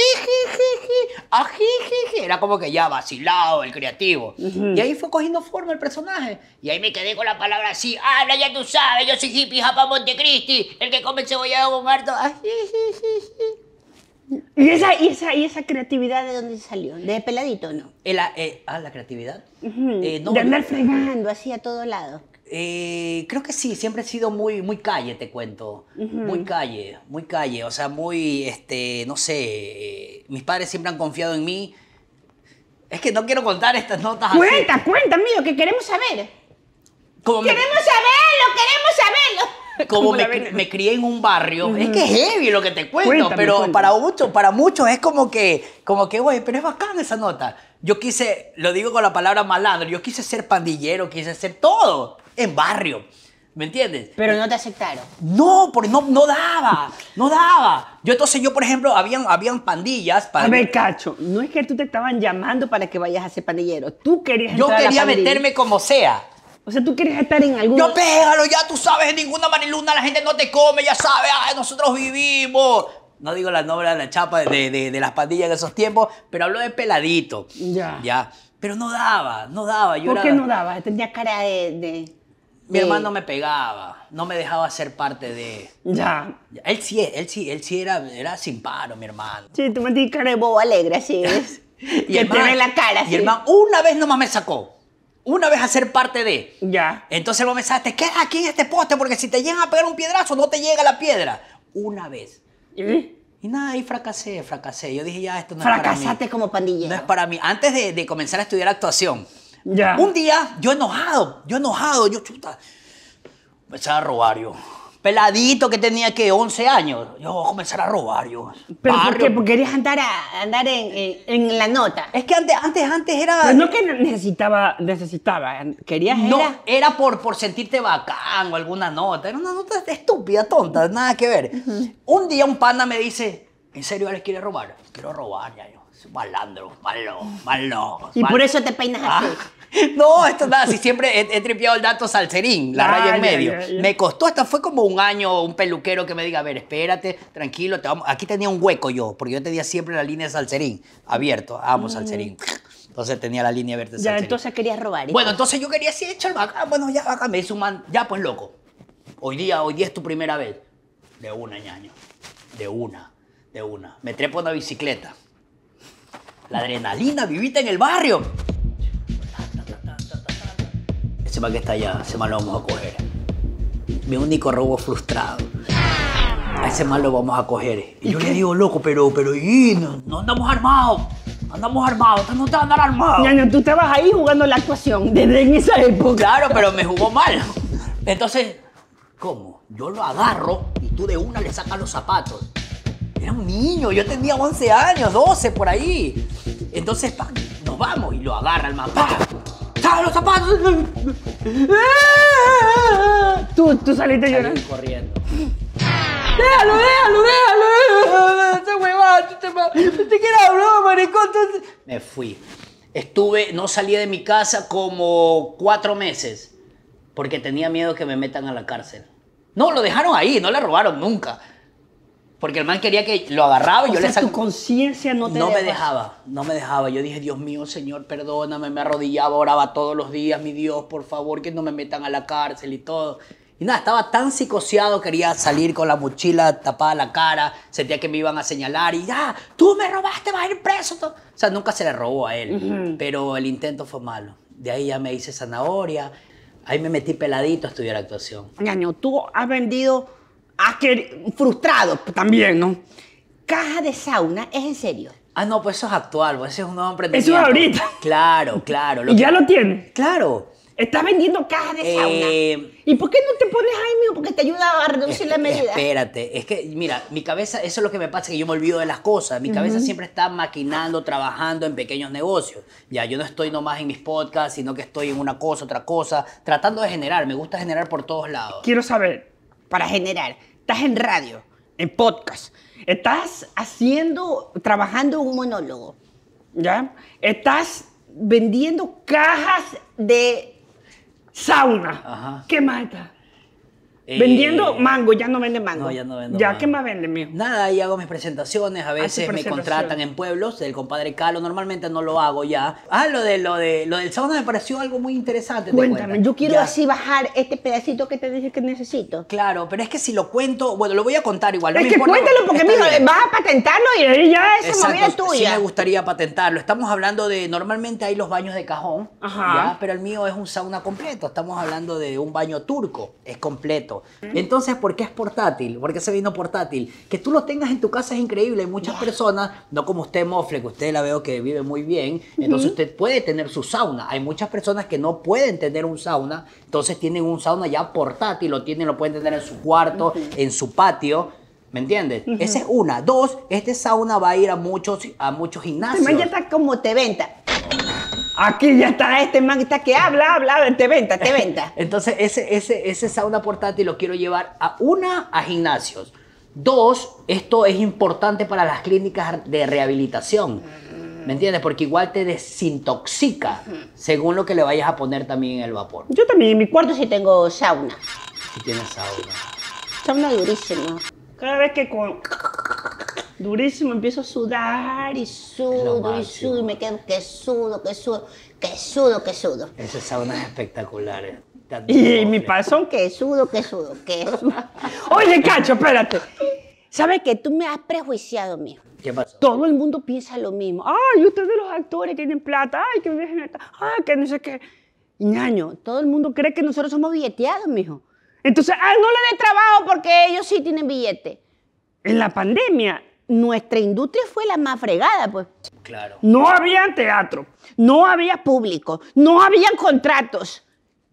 ajiji, era como que ya vacilado el creativo. Y ahí fue cogiendo forma el personaje. Y ahí me quedé con la palabra así, habla ya tú sabes, yo soy hippie, japa Montecristi, el que come cebollado con muerto, ajiji, ¿Y esa, esa, creatividad de dónde salió? ¿De peladito o no? Eh, eh, ah, la creatividad. Eh, de andar fregando así a todo lado. creo que sí, siempre he sido muy, muy calle, te cuento. Muy calle, muy calle. O sea, muy, este, no sé, mis padres siempre han confiado en mí. Es que no quiero contar estas notas. así. cuenta, amigo, que queremos saber. Como queremos saber saberlo, queremos saberlo. (laughs) como, me, crié en un barrio, es que es heavy lo que te cuento, pero para muchos para muchos es como que, como que, güey, pero es bacana esa nota. Yo quise, lo digo con la palabra malandro, yo quise ser pandillero, quise ser todo en barrio. ¿Me entiendes? Pero no te aceptaron. No, porque no, no daba, no daba. Yo entonces, yo por ejemplo, habían, habían pandillas. Para... A ver, Cacho, no es que tú te estaban llamando para que vayas a ser pandillero, tú querías Yo quería meterme como sea. O sea, tú quieres estar en algún... No, pégalo, ya tú sabes, en ninguna mariluna la gente no te come, ya sabes, ah, nosotros vivimos. No digo la nombres de la chapa de, de, de, las pandillas de esos tiempos, pero hablo de peladito. Ya. Ya. Pero no daba, no daba. Yo ¿Por qué no daba? Tenía cara de... Mi hermano me pegaba, no me dejaba ser parte de. Ya. Él sí, él sí, él sí era, era sin paro, mi hermano. Sí, tú me tienes cara de bobo alegre, así es. (laughs) y que la cara, así. Mi hermano una vez nomás me sacó una vez a ser parte de. Ya. Entonces vos pensaste, es aquí en este poste porque si te llegan a pegar un piedrazo no te llega la piedra. Una vez. ¿Y? Y nada, y fracasé, fracasé. Yo dije, ya, esto no es para mí. Fracasaste como pandillero. No es para mí. Antes de, comenzar a estudiar actuación, ya. un día yo enojado, yo enojado, yo chuta, me a robar yo peladito que tenía que 11 años. Yo voy a comenzar a robar, yo. ¿Pero por qué? Porque querías andar, a, andar en, la nota. Es que antes, antes, antes era... no que necesitaba, necesitaba, querías No, era, por, por sentirte bacán o alguna nota. Era una nota estúpida, tonta, nada que ver. Un día un panda me dice, ¿en serio les quiere robar? Quiero robar, ya yo malandro, malo, malo. Y por eso te peinas ah. así. (laughs) no, esto nada, si siempre he, tripeado el dato salserín, la raya en medio. Me costó, hasta fue como un año un peluquero que me diga, a ver, espérate, tranquilo, aquí tenía un hueco yo, porque yo tenía siempre la línea de salserín abierto, vamos mm. salserín. Entonces tenía la línea verde. Ya, salserín. entonces querías robar. Bueno, entonces yo quería así, echar bueno, ya, acá me hizo un man, ya pues loco, hoy día, hoy día es tu primera vez. De una, ñaño, de una, de una. Me trepo una bicicleta la adrenalina vivita en el barrio. Ese mal que está allá, ese mal lo vamos a coger. Mi único robo frustrado. A ese mal lo vamos a coger. Y, yo le digo, loco, pero, pero, y no, no andamos armados. Andamos armados, no te vas a andar armado. Ñaño, tú te vas ahí jugando la actuación desde en esa época. Claro, pero me jugó mal. Entonces, ¿cómo? Yo lo agarro y tú de una le sacas los zapatos. Era un niño, yo tenía 11 años, 12 por ahí. Entonces, nos vamos y lo agarra el man. ¡Tá los zapatos! ¡Ah! Tú, tú saliste Salí llorando. corriendo. Déjalo, déjalo, déjalo. Ese huevón, te, este te este quiero hablar, maricón. Me fui. Estuve, no salí de mi casa como cuatro meses porque tenía miedo que me metan a la cárcel. No, lo dejaron ahí, no le robaron nunca. Porque el man quería que lo agarraba y yo sea, le sacaba. tu conciencia no te No me dejaba, no me dejaba. Yo dije, Dios mío, Señor, perdóname. Me arrodillaba, oraba todos los días, mi Dios, por favor, que no me metan a la cárcel y todo. Y nada, estaba tan psicoseado, quería salir con la mochila tapada la cara, sentía que me iban a señalar y ya, ah, tú me robaste, vas a ir preso. O sea, nunca se le robó a él, pero el intento fue malo. De ahí ya me hice zanahoria, ahí me metí peladito a estudiar actuación. Ñaño, tú has vendido que frustrado también, ¿no? Caja de sauna, es en serio. Ah, no, pues eso es actual, pues ese es un nuevo emprendimiento. Eso es ahorita. Claro, claro. ¿Y ya lo tiene. Claro. Estás vendiendo caja de sauna. Eh, ¿Y por qué no te pones ahí mismo? Porque te ayuda a reducir la medida. Espérate, es que, mira, mi cabeza, eso es lo que me pasa, que yo me olvido de las cosas. Mi cabeza siempre está maquinando, trabajando en pequeños negocios. Ya, yo no estoy nomás en mis podcasts, sino que estoy en una cosa, otra cosa, tratando de generar. Me gusta generar por todos lados. Quiero saber, para generar, estás en radio, en podcast, estás haciendo, trabajando un monólogo, ¿ya? Estás vendiendo cajas de sauna. Ajá. ¿Qué más Vendiendo eh, mango, ya no vende mango. ya no qué más vende, mío? Nada, y hago mis presentaciones, a ah, veces me contratan en pueblos, El compadre Calo, normalmente no lo hago ya. Ah, lo de lo de lo del sauna me pareció algo muy interesante. Cuéntame, yo quiero así bajar este pedacito que te dije que necesito. Claro, pero es que si lo cuento, bueno, lo voy a contar igual. Es que cuéntalo porque vas a patentarlo y ya esa movida es tuya. Sí, me gustaría patentarlo. Estamos hablando de, normalmente hay los baños de cajón, pero el mío es un sauna completo. Estamos hablando de un baño turco, es completo. Entonces, ¿por qué es portátil? ¿Por qué se vino portátil? Que tú lo tengas en tu casa es increíble. Hay muchas personas, no como usted, Mofle, que usted la veo que vive muy bien, entonces usted puede tener su sauna. Hay muchas personas que no pueden tener un sauna, entonces tienen un sauna ya portátil, lo tienen, lo pueden tener en su cuarto, en su patio. ¿Me entiendes? Esa es una. Dos, este sauna va a ir a muchos, a muchos gimnasios. como te venta Aquí ya está este man que habla, habla, te venta, te venta. (laughs) Entonces, ese, ese, ese sauna portátil lo quiero llevar a una, a gimnasios. Dos, esto es importante para las clínicas de rehabilitación. ¿Me entiendes? Porque igual te desintoxica según lo que le vayas a poner también en el vapor. Yo también en mi cuarto sí tengo sauna. Sí tienes sauna. Sauna durísima. Cada vez que con durísimo, empiezo a sudar y sudo y sudo y me quedo que sudo, que sudo, que sudo, que sudo. Esas saunas espectaculares. Eh. Y, mi paso. que sudo, que sudo, que (laughs) sudo. Oye, Cacho, espérate. ¿Sabes qué? Tú me has prejuiciado, mijo. ¿Qué pasó? Todo el mundo piensa lo mismo. Ay, ustedes los actores tienen plata. Ay, que Ay, ah, que no sé qué. Ñaño, todo el mundo cree que nosotros somos billeteados, mijo. Entonces, ay, ah, no le dé trabajo porque ellos sí tienen billete. En la pandemia, nuestra industria fue la más fregada, pues. Claro. No había teatro, no había público, no había contratos.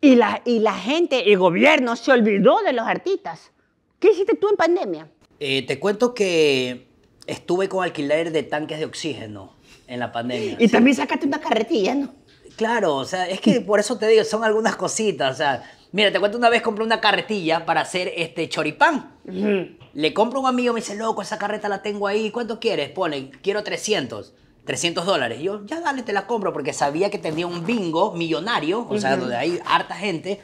Y la, y la gente, el gobierno se olvidó de los artistas. ¿Qué hiciste tú en pandemia? Eh, te cuento que estuve con alquiler de tanques de oxígeno en la pandemia. Y también sacaste una carretilla, ¿no? Claro, o sea, es que (laughs) por eso te digo, son algunas cositas. O sea, mira, te cuento una vez compré una carretilla para hacer este choripán. Le compro a un amigo, me dice, loco, esa carreta la tengo ahí, ¿cuánto quieres? Pone, quiero 300. 300 dólares. Yo, ya dale, te la compro, porque sabía que tenía un bingo millonario, o sea, donde hay harta gente.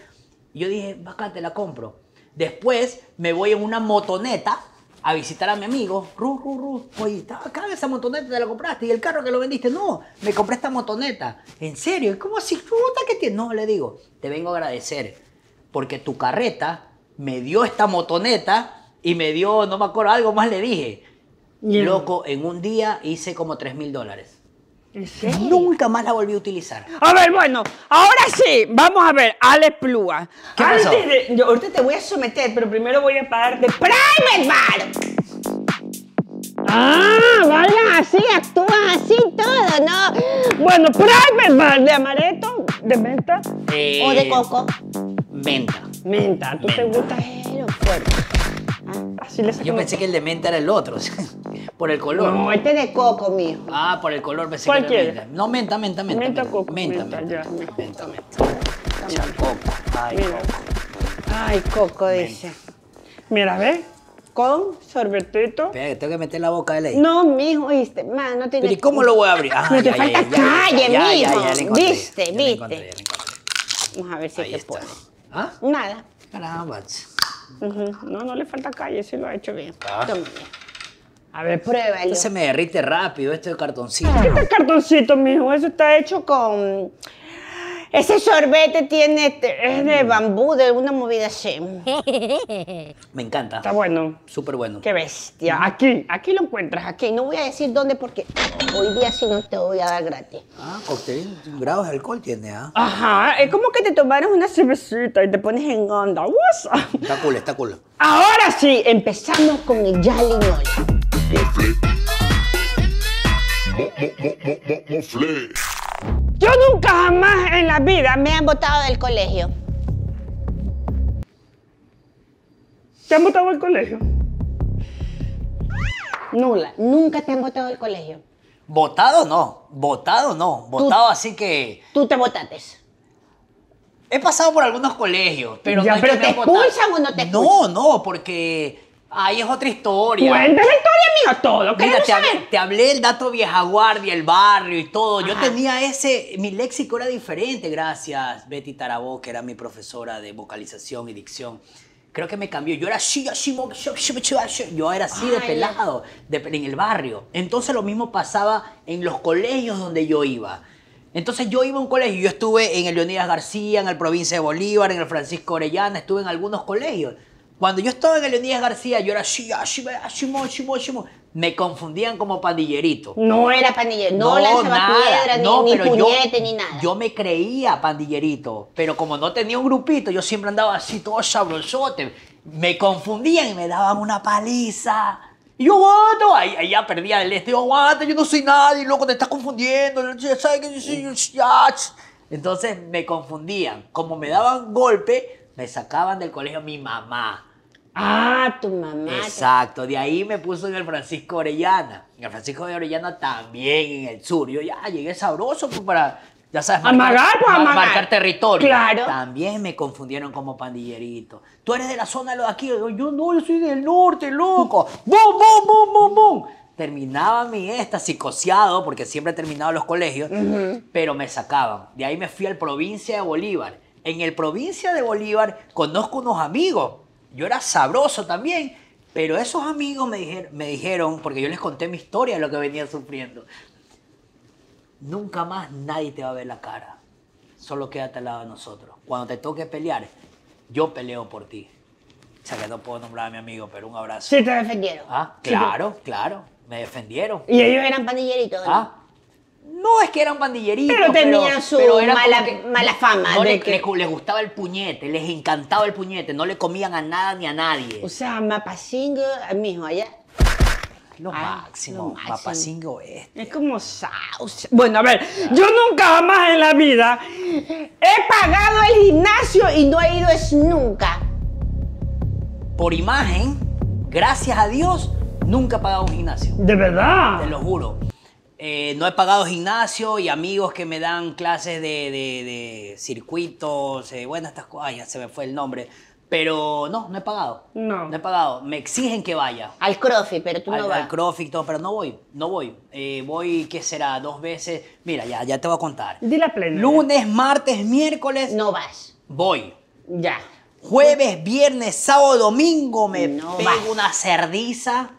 Yo dije, bacán, te la compro. Después me voy en una motoneta a visitar a mi amigo. Ru, ru, ru. Oye, estaba acá esa motoneta, te la compraste. Y el carro que lo vendiste, no, me compré esta motoneta. ¿En serio? ¿Cómo así? Puta que tiene. No, le digo, te vengo a agradecer, porque tu carreta me dio esta motoneta y me dio, no me acuerdo, algo más le dije. Loco, en un día hice como 3 mil dólares. Nunca más la volví a utilizar. A ver, bueno, ahora sí, vamos a ver, Alex Plúa. ¿Qué ahorita te voy a someter, pero primero voy a pagar de primer Bar. Ah, vaya así actúas, así todo, ¿no? Bueno, primer Bar de amaretto, de menta eh, o de coco. Menta. Menta, ¿tú te gusta Pero fuerte? Yo pensé que el de menta era el otro, (laughs) por el color. No, este de coco, mijo. Ah, por el color pensé que No, menta, menta, menta. Menta, coco. Menta, menta, menta. Menta, coco. Ay, coco. Ay, coco, dice. Mira, ¿ves? Con sorbetito. Espera, tengo que meter la boca de ley. No, mijo, viste. Man, no tiene... ¿Y cómo lo voy a abrir? Ah, no te ya, falta ya, calle, ya, mijo. viste, viste. Vamos a ver si te puedo. ¿Ah? Nada. Caramba. No, no le falta calle, sí lo ha hecho bien. Ah. A ver, prueba este se me derrite rápido, este cartoncito. Este cartoncito, mijo, eso está hecho con ese sorbete tiene este, es de bambú, de una movida así. Me encanta. Está bueno. Súper bueno. Qué bestia. Aquí, aquí lo encuentras, aquí. No voy a decir dónde porque hoy día si no te voy a dar gratis. Ah, cóctel. Grados de alcohol tiene, ¿ah? Ajá. Es como que te tomaron una cervecita y te pones en onda. Está cool, está cool. Ahora sí, empezamos con el Yali yo nunca jamás en la vida me han votado del colegio. ¿Te han votado del colegio? Nula, nunca te han votado del colegio. Votado no, votado no, votado así que... Tú te votaste. He pasado por algunos colegios, pero... te expulsan o no te expulsan. No, no, porque Ahí es otra historia. Cuéntame la historia, amigo, todo. Mira, te hablé, te hablé el dato vieja guardia, el barrio y todo. Yo tenía ese, mi léxico era diferente, gracias. Betty Tarabó, que era mi profesora de vocalización y dicción. Creo que me cambió. Yo era así, yo era así de pelado, en el barrio. Entonces lo mismo pasaba en los colegios donde yo iba. Entonces yo iba a un colegio, yo estuve en el Leonidas García, en el Provincia de Bolívar, en el Francisco Orellana, estuve en algunos colegios. Cuando yo estaba en el Leonidas García, yo era así, así, así, así, así, me confundían como pandillerito. No era pandillerito, no, lanzaba ni, puñete, ni nada. Yo me creía pandillerito, pero como no tenía un grupito, yo siempre andaba así, todo sabrosote. Me confundían y me daban una paliza. Y yo, guato, ahí, ahí, ya perdía el este, yo, oh, guato, yo no soy nadie, loco, te estás confundiendo, ¿sabes Entonces me confundían. Como me daban golpe, me sacaban del colegio mi mamá. Ah, tu mamá. Exacto, de ahí me puso en el Francisco Orellana. En el Francisco Orellana también, en el sur. Yo ya llegué sabroso pues, para, ya sabes, pues, marcar, territorio. Claro. También me confundieron como pandillerito. Tú eres de la zona de los aquí. Yo, no, yo soy del norte, loco. ¡Bum, bum, bum, bum, bum! Terminaba mi esta psicoseado, porque siempre he terminado los colegios, pero me sacaban. De ahí me fui al provincia de Bolívar en el provincia de Bolívar conozco unos amigos. Yo era sabroso también, pero esos amigos me, dijeron, porque yo les conté mi historia de lo que venía sufriendo, nunca más nadie te va a ver la cara. Solo quédate al lado de nosotros. Cuando te toque pelear, yo peleo por ti. O sea que no puedo nombrar a mi amigo, pero un abrazo. Sí, te defendieron. Ah, claro, claro. Me defendieron. Y ellos eran pandilleritos. ¿no? Ah, no es que eran un Pero tenían su mala, fama. No gustaba el puñete, les encantaba el puñete, no le comían a nada ni a nadie. O sea, Mapacingo, mismo allá. Lo máximo, este. Es como sauce. Bueno, a ver, yo nunca jamás en la vida he pagado el gimnasio y no he ido es nunca. Por imagen, gracias a Dios, nunca he pagado un gimnasio. ¿De verdad? Te lo juro. Eh, no he pagado gimnasio y amigos que me dan clases de, circuitos, eh, bueno, estas cosas, se me fue el nombre. Pero no, no he pagado. No. No he pagado. Me exigen que vaya. Al CrossFit, pero tú no vas. Al CrossFit, todo, pero no voy. No voy. Eh, voy, ¿qué será? Dos veces. Mira, ya, ya te voy a contar. Dile la plena. Lunes, martes, miércoles. No vas. Voy. Ya. Jueves, viernes, sábado, domingo me no pego una cerdiza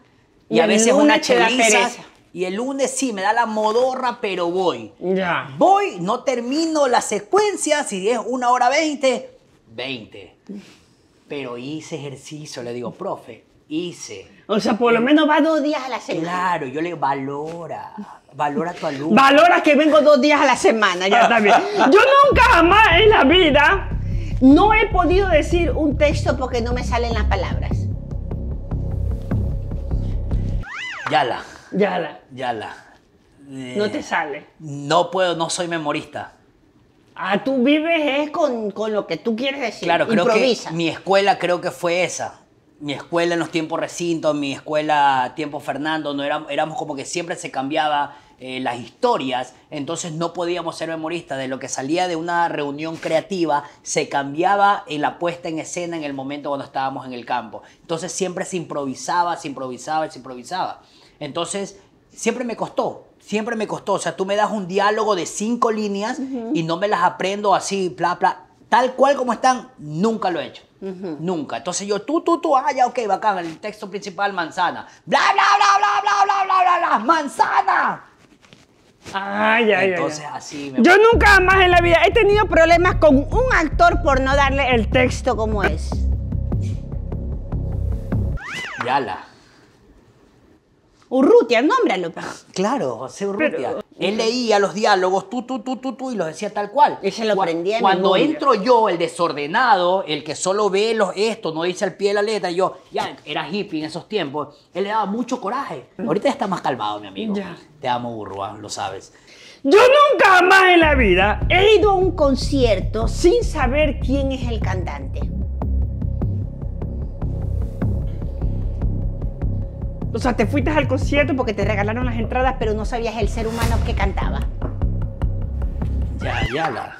y, a veces una cheliza y el lunes sí me da la modorra, pero voy. Ya. Voy, no termino la secuencia, si es una hora veinte, veinte. Pero hice ejercicio, le digo, profe, hice. O sea, por lo eh, menos va dos días a la semana. Claro, yo le digo, valora, valora tu alumno. Valora que vengo dos días a la semana, ya está bien. (laughs) Yo nunca jamás en la vida no he podido decir un texto porque no me salen las palabras. Ya Yala. Yala. Yala. no eh, te sale. No puedo, no soy memorista. Ah, tú vives con, lo que tú quieres decir. Claro, creo que mi escuela creo que fue esa. Mi escuela en los tiempos recintos, mi escuela tiempo Fernando, no éramos, éramos como que siempre se cambiaba eh, las historias, entonces no podíamos ser memoristas. De lo que salía de una reunión creativa, se cambiaba en la puesta en escena en el momento cuando estábamos en el campo. Entonces siempre se improvisaba, se improvisaba, se improvisaba. Entonces siempre me costó, siempre me costó. O sea, tú me das un diálogo de cinco líneas y no me las aprendo así, bla, bla. Tal cual como están, nunca lo he hecho. Nunca. Entonces yo, tú, tú, tú, ah, ya, ok, bacán, el texto principal, manzana. Bla, bla, bla, bla, bla, bla, bla, bla, bla, manzana. Ay, ay, Entonces así me Yo nunca más en la vida he tenido problemas con un actor por no darle el texto como es. Yala. Urrutia, nómbralo. Claro, se Urrutia. él leía los diálogos, tú, tú, tú, tú, tú, y los decía tal cual. se lo aprendía Cuando entro yo, el desordenado, el que solo ve los, esto, no dice al pie de la letra, yo, ya, era hippie en esos tiempos, él le daba mucho coraje. Ahorita ya está más calmado, mi amigo. Ya. Te amo, Urrua, ah, lo sabes. Yo nunca más en la vida he ido a un concierto sin saber quién es el cantante. O sea, te fuiste al concierto porque te regalaron las entradas, pero no sabías el ser humano que cantaba. Ya, Yala.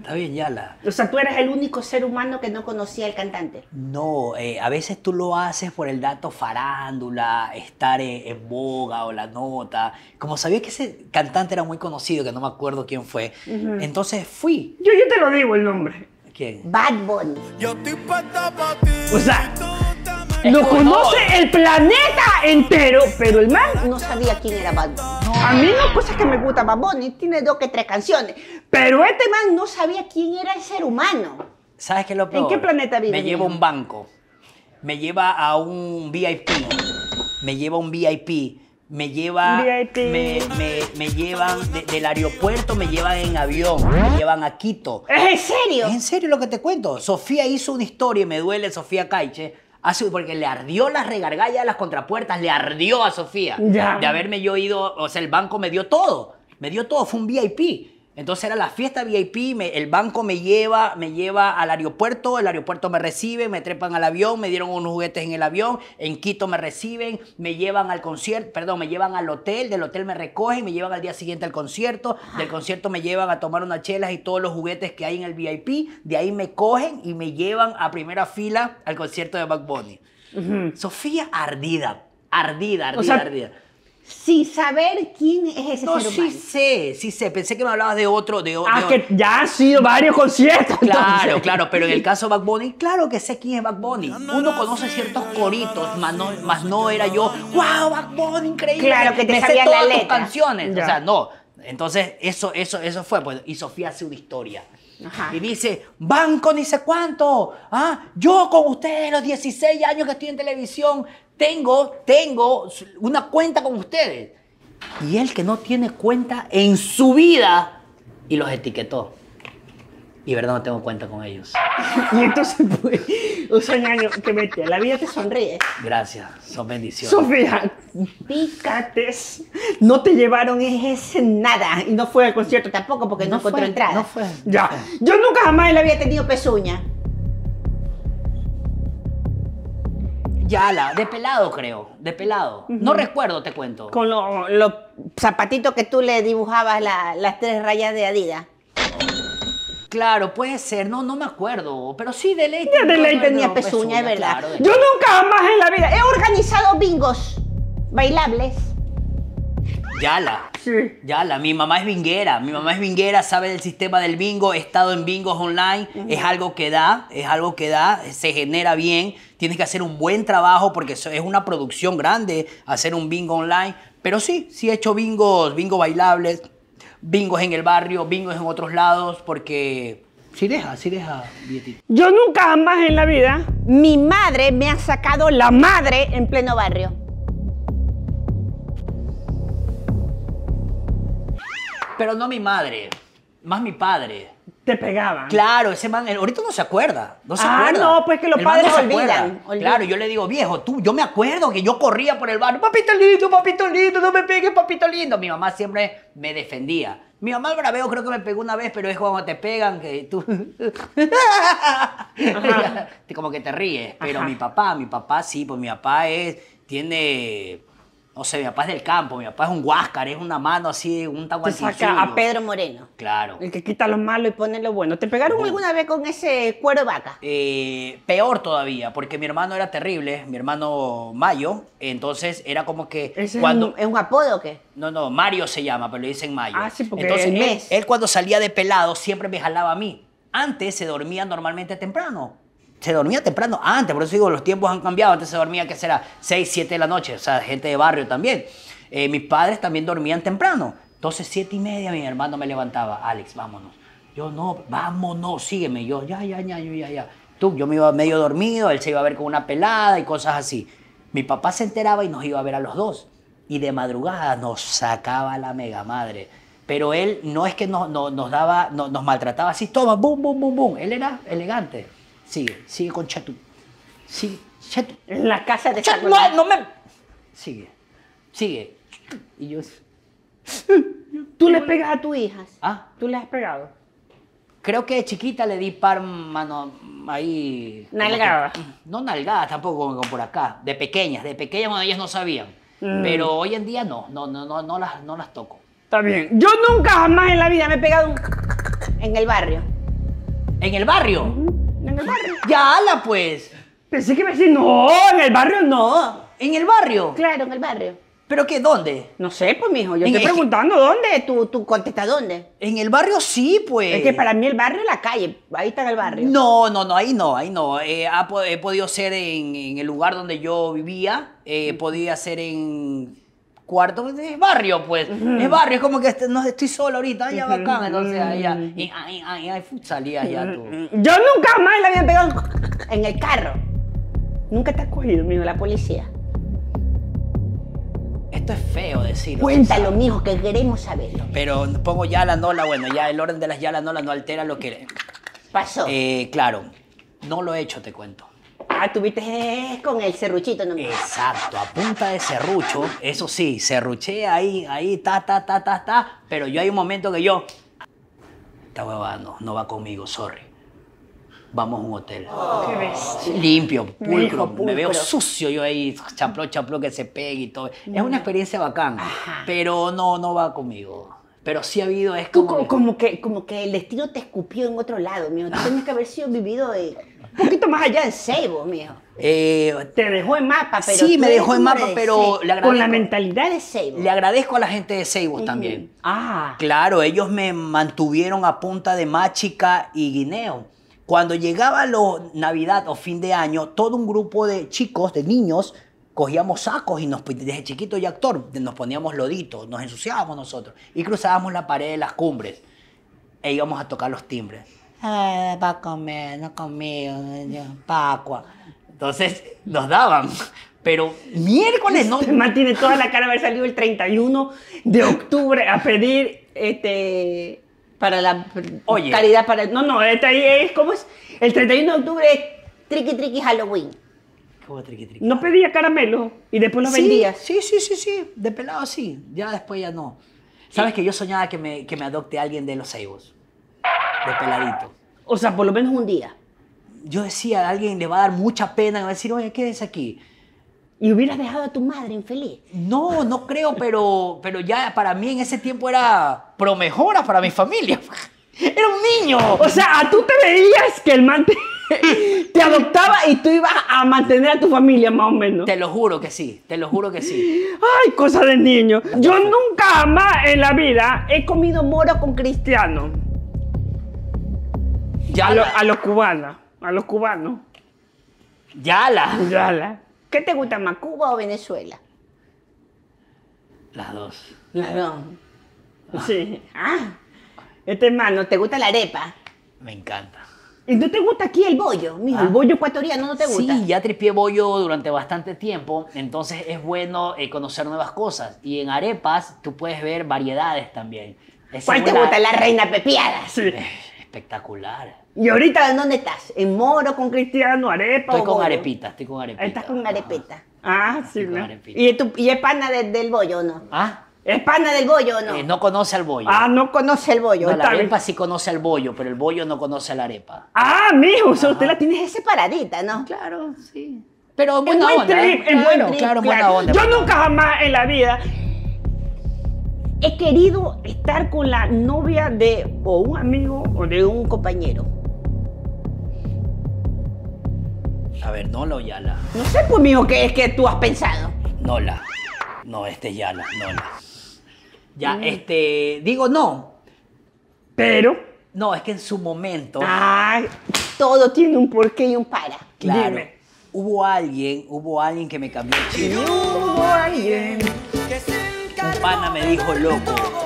Está bien, Yala. O sea, tú eres el único ser humano que no conocía al cantante. No, eh, a veces tú lo haces por el dato farándula, estar en boga o la nota. Como sabía que ese cantante era muy conocido, que no me acuerdo quién fue, entonces fui. Yo, yo te lo digo el nombre. ¿Quién? Bad Bunny. Yo estoy para ti. O sea. Lo conoce el planeta entero, pero el man no sabía quién era Bad Bunny. A mí no cosas que me gusta Bad Bunny, tiene dos que tres canciones, pero este man no sabía quién era el ser humano. ¿Sabes qué lo peor? ¿En qué planeta vive? Me lleva a un banco, me lleva a un VIP, me lleva a un VIP me lleva me, me, llevan del aeropuerto me llevan en avión me llevan a Quito ¿Es en serio? ¿Es en serio lo que te cuento Sofía hizo una historia y me duele Sofía Caiche Ah, porque le ardió las regargallas las contrapuertas, le ardió a Sofía. De haberme yo ido, o sea, el banco me dio todo. Me dio todo, fue un VIP. Entonces era la fiesta VIP, el banco me lleva, me lleva al aeropuerto, el aeropuerto me recibe, me trepan al avión, me dieron unos juguetes en el avión, en Quito me reciben, me llevan al concierto, perdón, me llevan al hotel, del hotel me recogen, me llevan al día siguiente al concierto, del concierto me llevan a tomar unas chelas y todos los juguetes que hay en el VIP, de ahí me cogen y me llevan a primera fila al concierto de Bug Bunny. Sofía ardida, ardida, ardida, ardida sin saber quién es ese no, sí sé, sí sé. Pensé que me hablabas de otro, de Ah, que ya han sido varios conciertos. Claro, claro, pero en el (laughs) caso de Bad Bunny, claro que sé quién es Bad Bunny. Uno conoce ciertos coritos, más no, era yo, wow, Bad increíble. Claro que te me sabía canciones. O sea, no. Entonces, eso, eso, eso fue. Pues, y Sofía hace una historia. Y dice, banco ni sé cuánto. Ah, yo con ustedes los 16 años que estoy en televisión, tengo, tengo una cuenta con ustedes. Y el que no tiene cuenta en su vida y los etiquetó. Y verdad no tengo cuenta con ellos. (laughs) y entonces, pues, un sueño que mete, la vida te sonríe. Gracias, son bendiciones. Sofía, pícates. No te llevaron ese nada. Y no fue al concierto tampoco porque no, fue encontró entrada. No fue. Ya. Yo nunca jamás le había tenido pezuña. Yala, de pelado creo, de pelado. No recuerdo, te cuento. Con los zapatitos que tú le dibujabas las tres rayas de Adidas. Claro, puede ser, no, no me acuerdo, pero sí de ley. de ley tenía pues, pezuña, es verdad. Yo nunca más en la vida he organizado bingos bailables Yala. Sí. Yala. Mi mamá es vinguera. Mi mamá es vinguera, sabe del sistema del bingo. He estado en bingos online. Es algo que da, es algo que da, se genera bien. Tienes que hacer un buen trabajo porque es una producción grande hacer un bingo online. Pero sí, sí he hecho bingos, bingo bailables, bingos en el barrio, bingos en otros lados porque Sí deja, sí deja, Yo nunca jamás en la vida. Mi madre me ha sacado la madre en pleno barrio. Pero no mi madre, más mi padre. Te pegaban. Claro, ese man, ahorita no se acuerda. No se ah, no, pues que los padres se olvidan, Claro, yo le digo, viejo, tú, yo me acuerdo que yo corría por el barrio, papito lindo, papito lindo, no me pegues, papito lindo. Mi mamá siempre me defendía. Mi mamá el braveo creo que me pegó una vez, pero es cuando te pegan que tú... (laughs) Como que te ríes. Pero mi papá, mi papá sí, pues mi papá es, tiene no sé, mi papá es del campo, mi papá es un huáscar, es una mano así, un Te saca a Pedro Moreno. Claro. El que quita lo malo y pone lo bueno. ¿Te pegaron alguna vez con ese cuero de vaca? Eh, peor todavía, porque mi hermano era terrible, mi hermano Mayo, entonces era como que... cuando... es, un, apodo o qué? No, no, Mario se llama, pero le dicen Mayo. Ah, sí, porque es... él cuando salía de pelado siempre me jalaba a mí. Antes se dormía normalmente temprano se dormía temprano antes, por eso digo, los tiempos han cambiado, antes se dormía, que será? 6, 7 de la noche, o sea, gente de barrio también. Eh, mis padres también dormían temprano, entonces 7 y media mi hermano me levantaba, Alex, vámonos. Yo no, vámonos, sígueme. Yo, ya, ya, ya, ya, ya. Tú, yo me iba medio dormido, él se iba a ver con una pelada y cosas así. Mi papá se enteraba y nos iba a ver a los dos. Y de madrugada nos sacaba la mega madre. Pero él no es que nos, no, nos daba, no, nos maltrataba así, toma, bum, bum, bum, bum. Él era elegante. Sigue, sigue con Chatú. Sigue, Chatú. En la casa de Chatú. No, no me. Sigue, sigue. Y yo. ¿Tú le pegas a tus hijas? ¿Ah? ¿Tú le has pegado? Creo que de chiquita le di par mano ahí. Nalgada. no nalgada tampoco, como por acá. De pequeñas, de pequeñas cuando ellas no sabían. Mm. Pero hoy en día no, no, no, no, no, las, no las toco. Está bien. Yo nunca jamás en la vida me he pegado un... en el barrio. ¿En el barrio? En el barrio. Ya, la pues. Pensé que me decía, no, en el barrio no. ¿En el barrio? Claro, en el barrio. ¿Pero qué? ¿Dónde? No sé, pues, mijo. Yo estoy preguntando dónde. ¿Tú, tú contestas dónde? En el barrio sí, pues. Es que para mí el barrio es la calle. Ahí está en el barrio. No, no, no, ahí no, ahí no. Eh, he podido ser en, el lugar donde yo vivía, eh, podía ser en cuarto es barrio, pues. Es barrio, es como que no estoy solo ahorita, ya bacán. Entonces, allá, y, hay ya tú. Yo nunca más la había pegado en el carro. Nunca te has cogido, mijo, la policía. Esto es feo decirlo. Cuéntalo, mijo, que queremos saberlo. Pero pongo ya la nola, bueno, ya el orden de las ya la nola no altera lo que. Pasó. Eh, claro, no lo he hecho, te cuento. Ah, tuviste con el serruchito ¿no? Exacto, a punta de serrucho. Eso sí, serruché ahí, ahí, ta, ta, ta, ta, ta. Pero yo hay un momento que yo... Esta huevando, no, no va conmigo, sorry. Vamos a un hotel. ¡Qué bestia! Limpio, pulcro. Me veo sucio yo ahí, chapló, chapló, que se pegue y todo. Es una experiencia bacán, pero no, no va conmigo pero sí ha habido es como, como, que como que el destino te escupió en otro lado mío. Tienes que haber sido vivido de un poquito más allá de Seibo, mijo. Eh, Te dejó en mapa, pero. Sí, me dejó en mapa, pero. con la mentalidad de Seibo. Le agradezco a la gente de Seibo también. Ah. Claro, ellos me mantuvieron a punta de Machica y Guineo. Cuando llegaba la Navidad o fin de año, todo un grupo de chicos, de niños, cogíamos sacos y nos, desde chiquito y actor, nos poníamos loditos, nos ensuciábamos nosotros y cruzábamos la pared de las cumbres e íbamos a tocar los timbres. Ay, ah, va a comer, no comió, Pacua. Entonces nos daban. Pero miércoles este no. Este tiene toda la cara haber salido el 31 de octubre a pedir este para la Oye. caridad para no no este ahí es cómo es el 31 de octubre es triqui triqui Halloween ¿Cómo triqui triqui? No pedía caramelo y después lo vendía. Sí, sí, sí, sí, de pelado sí, ya después ya no. ¿Sabes eh. que yo soñaba que me, que me adopte alguien de los Seibos? de peladito. O sea, por lo menos un día. Yo decía, a alguien le va a dar mucha pena, va a decir, oye, ¿qué aquí? ¿Y hubieras dejado a tu madre infeliz? No, no creo, pero, pero ya para mí en ese tiempo era mejora para mi familia. (laughs) Era un niño. O sea, tú te veías que el man (laughs) te, adoptaba y tú ibas a mantener a tu familia, más o menos. Te lo juro que sí, te lo juro que sí. Ay, cosa de niño. Yo nunca más en la vida he comido moro con cristiano. A los cubanos. A los cubanos. Yala. Yala. ¿Qué te gusta más, Cuba o Venezuela? Las dos. Las dos. Ah. Sí. Ah. Este hermano, ¿te gusta la arepa? Me encanta. ¿Y no te gusta aquí el bollo? Mijo, el ah. bollo ecuatoriano no te gusta. Sí, ya tripié bollo durante bastante tiempo, entonces es bueno eh, conocer nuevas cosas. Y en arepas tú puedes ver variedades también. ¿Cuál te gusta? La reina pepiada. Sí. espectacular. ¿Y ahorita dónde estás? ¿En moro con Cristiano? ¿Arepa? Estoy con arepita, estoy con arepita. Estás con arepita. Ah, sí, ¿no? ¿Y, es pana del bollo no? ¿Ah? ¿Es pana del bollo no? Eh, no conoce al bollo. Ah, no conoce el bollo. No, la arepa sí conoce el bollo, pero el bollo no conoce la arepa. Ah, mijo, o sea, usted la tiene separadita, ¿no? Claro, sí. Pero en buena onda. Trip, en buen buena onda. Yo nunca jamás en la vida he querido estar con la novia de o un amigo o de un compañero. A ver, Nola o Yala. No sé, pues, mijo, qué es que tú has pensado. Nola. No, este es Yala, Nola. Ya, mm. este. Digo no. Pero. No, es que en su momento. ¡Ay! todo tiene un porqué y un para. Claro. Hubo alguien, hubo alguien que me cambió el Hubo alguien. Un pana me dijo loco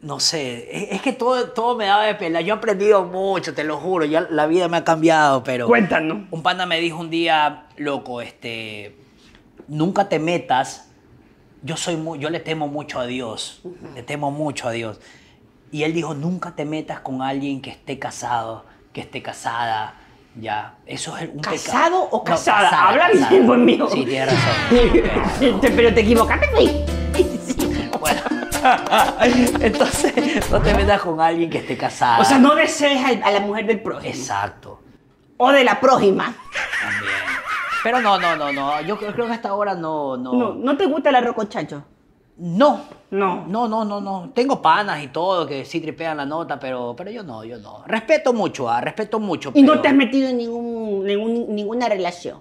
no sé, es que todo, todo me daba de pela. Yo he aprendido mucho, te lo juro, ya la vida me ha cambiado, pero... Cuéntanos. Un panda me dijo un día, loco, este, nunca te metas, yo, soy yo le temo mucho a Dios, le temo mucho a Dios. Y él dijo, nunca te metas con alguien que esté casado, que esté casada, ya, eso es un ¿Casado o casada? Habla bien, buen mío. Sí, tienes razón. (laughs) pero te equivocaste, (laughs) Entonces, no te metas con alguien que esté casado. O sea, no desees a la mujer del prójimo. Exacto. O de la prójima. También. Pero no, no, no, no. Yo creo que hasta ahora no, no. No, te gusta el arroz con No. No. No, no, no, no. Tengo panas y todo que sí tripean la nota, pero, pero yo no, yo no. Respeto mucho, A, ah, respeto mucho. Y no te has metido en ningún, ningún, ninguna relación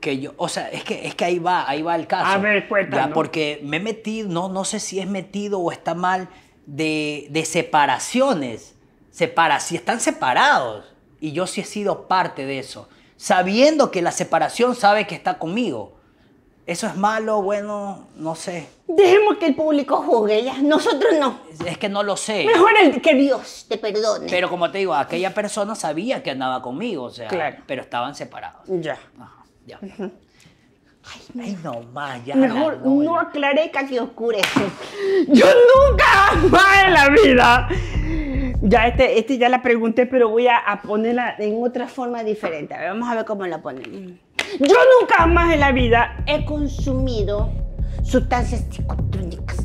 que yo, o sea, es que, es que ahí va, ahí va el caso. A ver, cuéntanos. porque me he metido, no, no sé si es metido o está mal, de, separaciones. Separa, si están separados. Y yo sí he sido parte de eso. Sabiendo que la separación sabe que está conmigo. Eso es malo, bueno, no sé. Dejemos que el público juzgue, Nosotros no. Es que no lo sé. Mejor que Dios te perdone. Pero como te digo, aquella persona sabía que andaba conmigo, o sea, pero estaban separados. Ya. Ah. Ay, no más, ya. Mejor no, no aclaré que oscurece. Yo nunca más en la vida. Ya este, este ya la pregunté, pero voy a, ponerla en otra forma diferente. vamos a ver cómo la ponen. Yo nunca más en la vida he consumido sustancias psicotrónicas.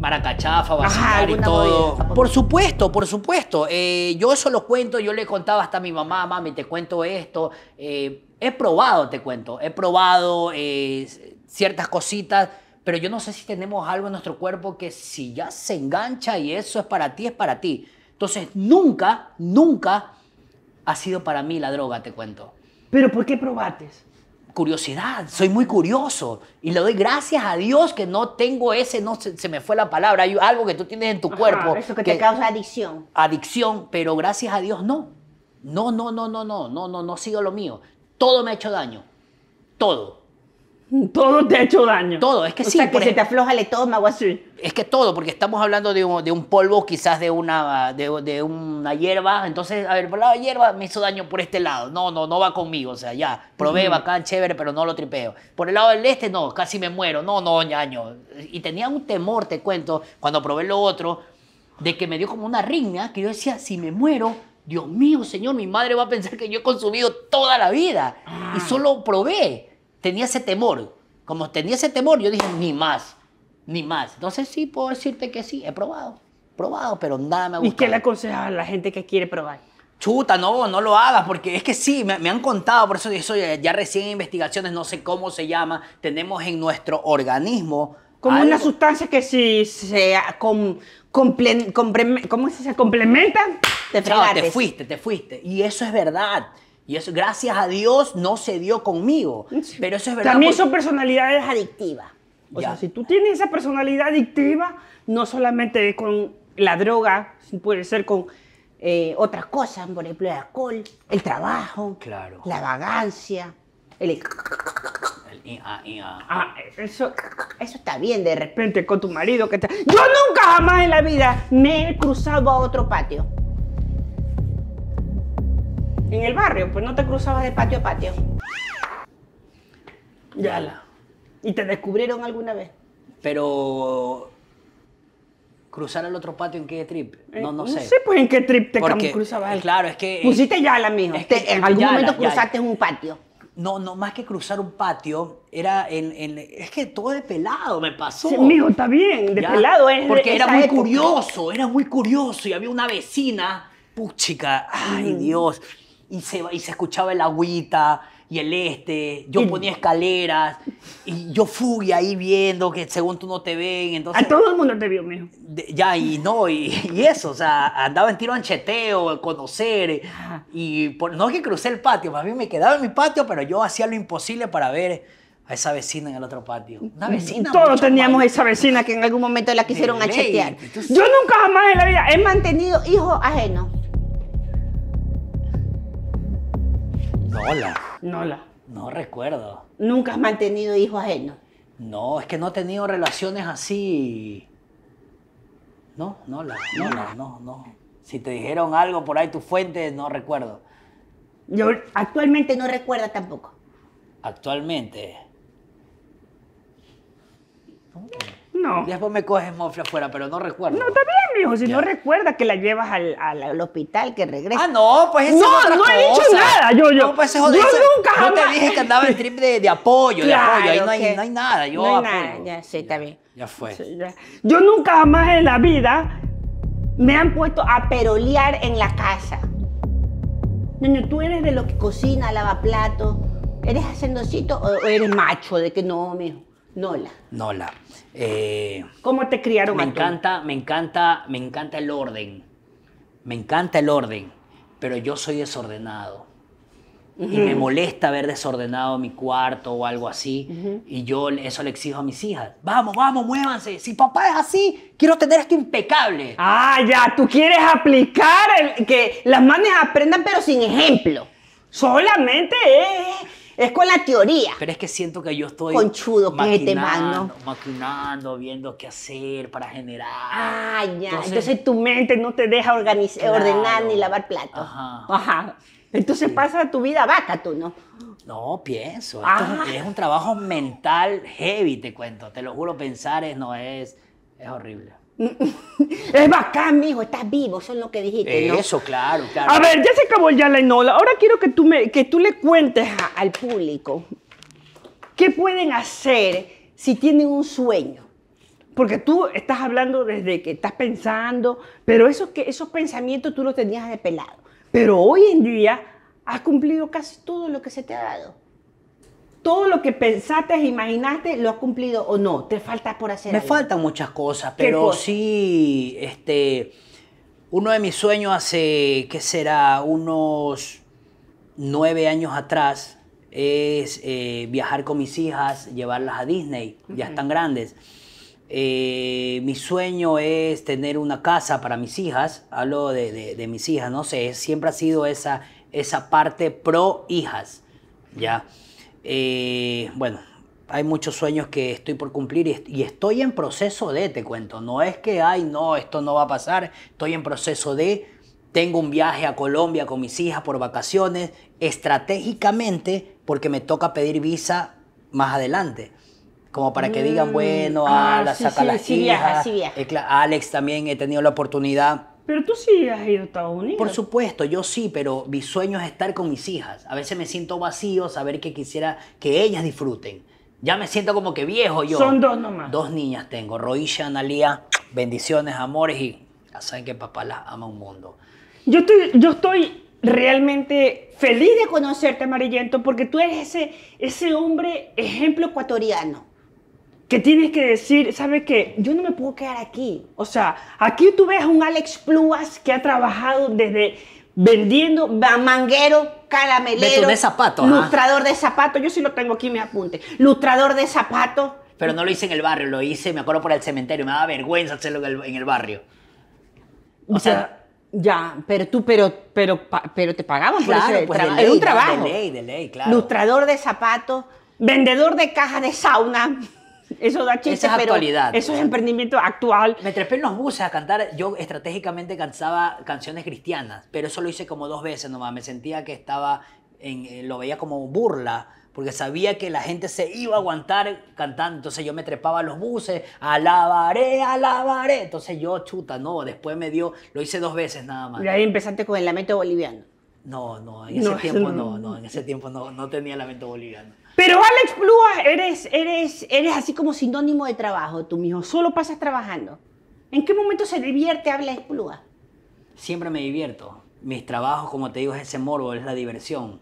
Maracachafa, vacilar y todo. por supuesto, por supuesto. Eh, yo eso lo cuento, yo le contaba hasta a mi mamá, mami, te cuento esto. Eh, He probado, te cuento, he probado eh, ciertas cositas, pero yo no sé si tenemos algo en nuestro cuerpo que si ya se engancha y eso es para ti, es para ti. Entonces, nunca, nunca ha sido para mí la droga, te cuento. ¿Pero por qué probates Curiosidad, soy muy curioso y le doy gracias a Dios que no tengo ese, no se, me fue la palabra, algo que tú tienes en tu cuerpo. Eso que, te causa adicción. Adicción, pero gracias a Dios no. No, no, no, no, no, no, no, no sigo lo mío todo me ha hecho daño. Todo. Todo te ha hecho daño. Todo, es que o Sea que se te afloja todo estómago así. Es que todo, porque estamos hablando de un, polvo, quizás de una, de, una hierba. Entonces, a ver, por la hierba me hizo daño por este lado. No, no, no va conmigo. O sea, ya, probé bacán, chévere, pero no lo tripeo. Por el lado del este, no, casi me muero. No, no, ñaño. Y tenía un temor, te cuento, cuando probé lo otro, de que me dio como una riña, que yo decía, si me muero, Dios mío, Señor, mi madre va a pensar que yo he consumido toda la vida y ah. solo probé. Tenía ese temor. Como tenía ese temor, yo dije, ni más, ni más. Entonces sí, puedo decirte que sí, he probado, probado, pero nada me ha gustado. ¿Y qué le aconseja a la gente que quiere probar? Chuta, no, no lo hagas, porque es que sí, me, han contado, por eso, eso ya, recién investigaciones, no sé cómo se llama, tenemos en nuestro organismo como una sustancia que si se, con, ¿cómo se complementan, te fuiste, te fuiste. Y eso es verdad. Y eso, gracias a Dios, no se dio conmigo. Pero eso es verdad. También son personalidades adictivas. O sea, si tú tienes esa personalidad adictiva, no solamente con la droga, puede ser con eh, otras cosas, por ejemplo, el alcohol, el trabajo, claro. la vagancia. El, Ah, eso, eso está bien de repente con tu marido que Yo nunca jamás en la vida me he cruzado a otro patio. En el barrio, pues no te cruzabas de patio a patio. Yala. ¿Y te descubrieron alguna vez? Pero cruzar al otro patio en qué trip. Eh, no, no, sé. No sé, pues en qué trip te cruzabas. Eh, claro, es que. Pusiste yala, mijo. en algún momento cruzaste un patio. No, no, más que cruzar un patio, era en, es que todo de pelado me pasó. Sí, mijo, está bien, de pelado es Porque era muy curioso, era muy curioso y había una vecina, puchica, ay Dios, y se, y se escuchaba el agüita, y el este, yo ponía escaleras y yo fui ahí viendo que según tú no te ven, entonces... A todo el mundo te vio, mijo. ya, y no, y, y, eso, o sea, andaba en tiro ancheteo, conocer, y no es que crucé el patio, más bien me quedaba en mi patio, pero yo hacía lo imposible para ver a esa vecina en el otro patio. Una mm, vecina. Todos teníamos esa vecina que en algún momento la quisieron achetear. Yo nunca jamás en la vida he mantenido hijos ajenos. Nola. Nola. No recuerdo. ¿Nunca has mantenido hijos ajenos? No, es que no he tenido relaciones así. No, Nola, Nola, no, no. Si te dijeron algo por ahí, tu fuente, no recuerdo. Yo actualmente no recuerda tampoco. Actualmente. No. Después me coges mofle afuera, pero no recuerdo. No, está bien, mijo. Si no recuerdas que la llevas al, al, hospital, que regresa. Ah, no, pues eso no, es otra no No, no he dicho nada. Yo, yo. No, pues eso, yo nunca Yo te dije que andaba en trip de, de apoyo, de apoyo. Ahí no hay, no hay nada. Yo no nada. Ya, sí, está bien. Ya, fue. Yo nunca jamás en la vida me han puesto a perolear en la casa. Niño, tú eres de lo que cocina, lava platos. ¿Eres hacendocito o eres macho de que no, mijo? Nola. Nola. Eh, ¿Cómo te criaron? Me encanta, me encanta, me encanta el orden. Me encanta el orden, pero yo soy desordenado. Y me molesta ver desordenado mi cuarto o algo así. Y yo eso le exijo a mis hijas. Vamos, vamos, muévanse. Si papá es así, quiero tener esto impecable. Ah, ya, tú quieres aplicar que las manes aprendan, pero sin ejemplo. Solamente es eh, eh, es con la teoría. Pero es que siento que yo estoy. Con maquinando, Maquinando, viendo qué hacer para generar. Ah, ya. Entonces, tu mente no te deja ordenar ni lavar platos. Ajá. Ajá. Entonces pasa tu vida vaca, tú, ¿no? No, pienso. es, ah. es un trabajo mental heavy, te cuento. Te lo juro, pensar es, no es, es horrible. Es bacán, mijo, estás vivo, eso es lo que dijiste. Eso, claro, claro. A ver, ya se acabó ya la enola. Ahora quiero que tú, me, que tú le cuentes al público qué pueden hacer si tienen un sueño. Porque tú estás hablando desde que estás pensando, pero esos, que, esos pensamientos tú los tenías de pelado. Pero hoy en día has cumplido casi todo lo que se te ha dado todo lo que pensaste imaginaste lo has cumplido o no. Te falta por hacer. Me faltan muchas cosas, pero sí, este, uno de mis sueños hace, ¿qué será? Unos nueve años atrás es eh, viajar con mis hijas, llevarlas a Disney, ya están grandes. Eh, mi sueño es tener una casa para mis hijas, hablo de, de, mis hijas, no sé, siempre ha sido esa, esa parte pro hijas, ¿ya? Eh, bueno, hay muchos sueños que estoy por cumplir y, estoy en proceso de, te cuento, no es que, ay, no, esto no va a pasar, estoy en proceso de, tengo un viaje a Colombia con mis hijas por vacaciones, estratégicamente, porque me toca pedir visa más adelante. Como para que digan, bueno, a saca las hijas. Alex también he tenido la oportunidad pero tú sí has ido a Estados Unidos. Por supuesto, yo sí, pero mi sueño es estar con mis hijas. A veces me siento vacío saber que quisiera que ellas disfruten. Ya me siento como que viejo yo. Son dos nomás. Dos niñas tengo, Roisha, Analia, bendiciones, amores y ya saben que papá las ama un mundo. Yo estoy, yo estoy realmente feliz de conocerte, Amarillento, porque tú eres ese, ese hombre ejemplo ecuatoriano que tienes que decir, ¿sabes qué? Yo no me puedo quedar aquí. O sea, aquí tú ves a un Alex Pluas que ha trabajado desde vendiendo manguero, calamelero, de zapatos, lustrador de zapatos. Yo sí lo tengo aquí, me apunte. Lustrador de zapatos. Pero no lo hice en el barrio, lo hice, me acuerdo, por el cementerio. Me daba vergüenza hacerlo en el, barrio. O, sea, Ya, pero tú, pero, pero, pero te pagamos, por eso. Pues, un trabajo. De ley, de ley, claro. Lustrador de zapatos, vendedor de cajas de sauna. Eso da Esa es actualidad. Eso es emprendimiento actual. en los buses a cantar. Yo estratégicamente cantaba canciones cristianas, pero eso lo hice como dos veces nomás. Me sentía que estaba, en, eh, lo veía como burla, porque sabía que la gente se iba a aguantar cantando. Entonces yo me trepaba a los buses, alabaré, alabaré. Entonces yo, chuta, no, después me dio, lo hice dos veces nada más. Y ahí empezaste con el lamento boliviano. No, no, en ese tiempo no, no, en ese tiempo no, no tenía lamento boliviano. Pero Alex Plúa, eres, eres, eres así como sinónimo de trabajo, tú mismo. Solo pasas trabajando. ¿En qué momento se divierte Alex Plúa? Siempre me divierto. Mis trabajos, como te digo, es ese morbo, es la diversión.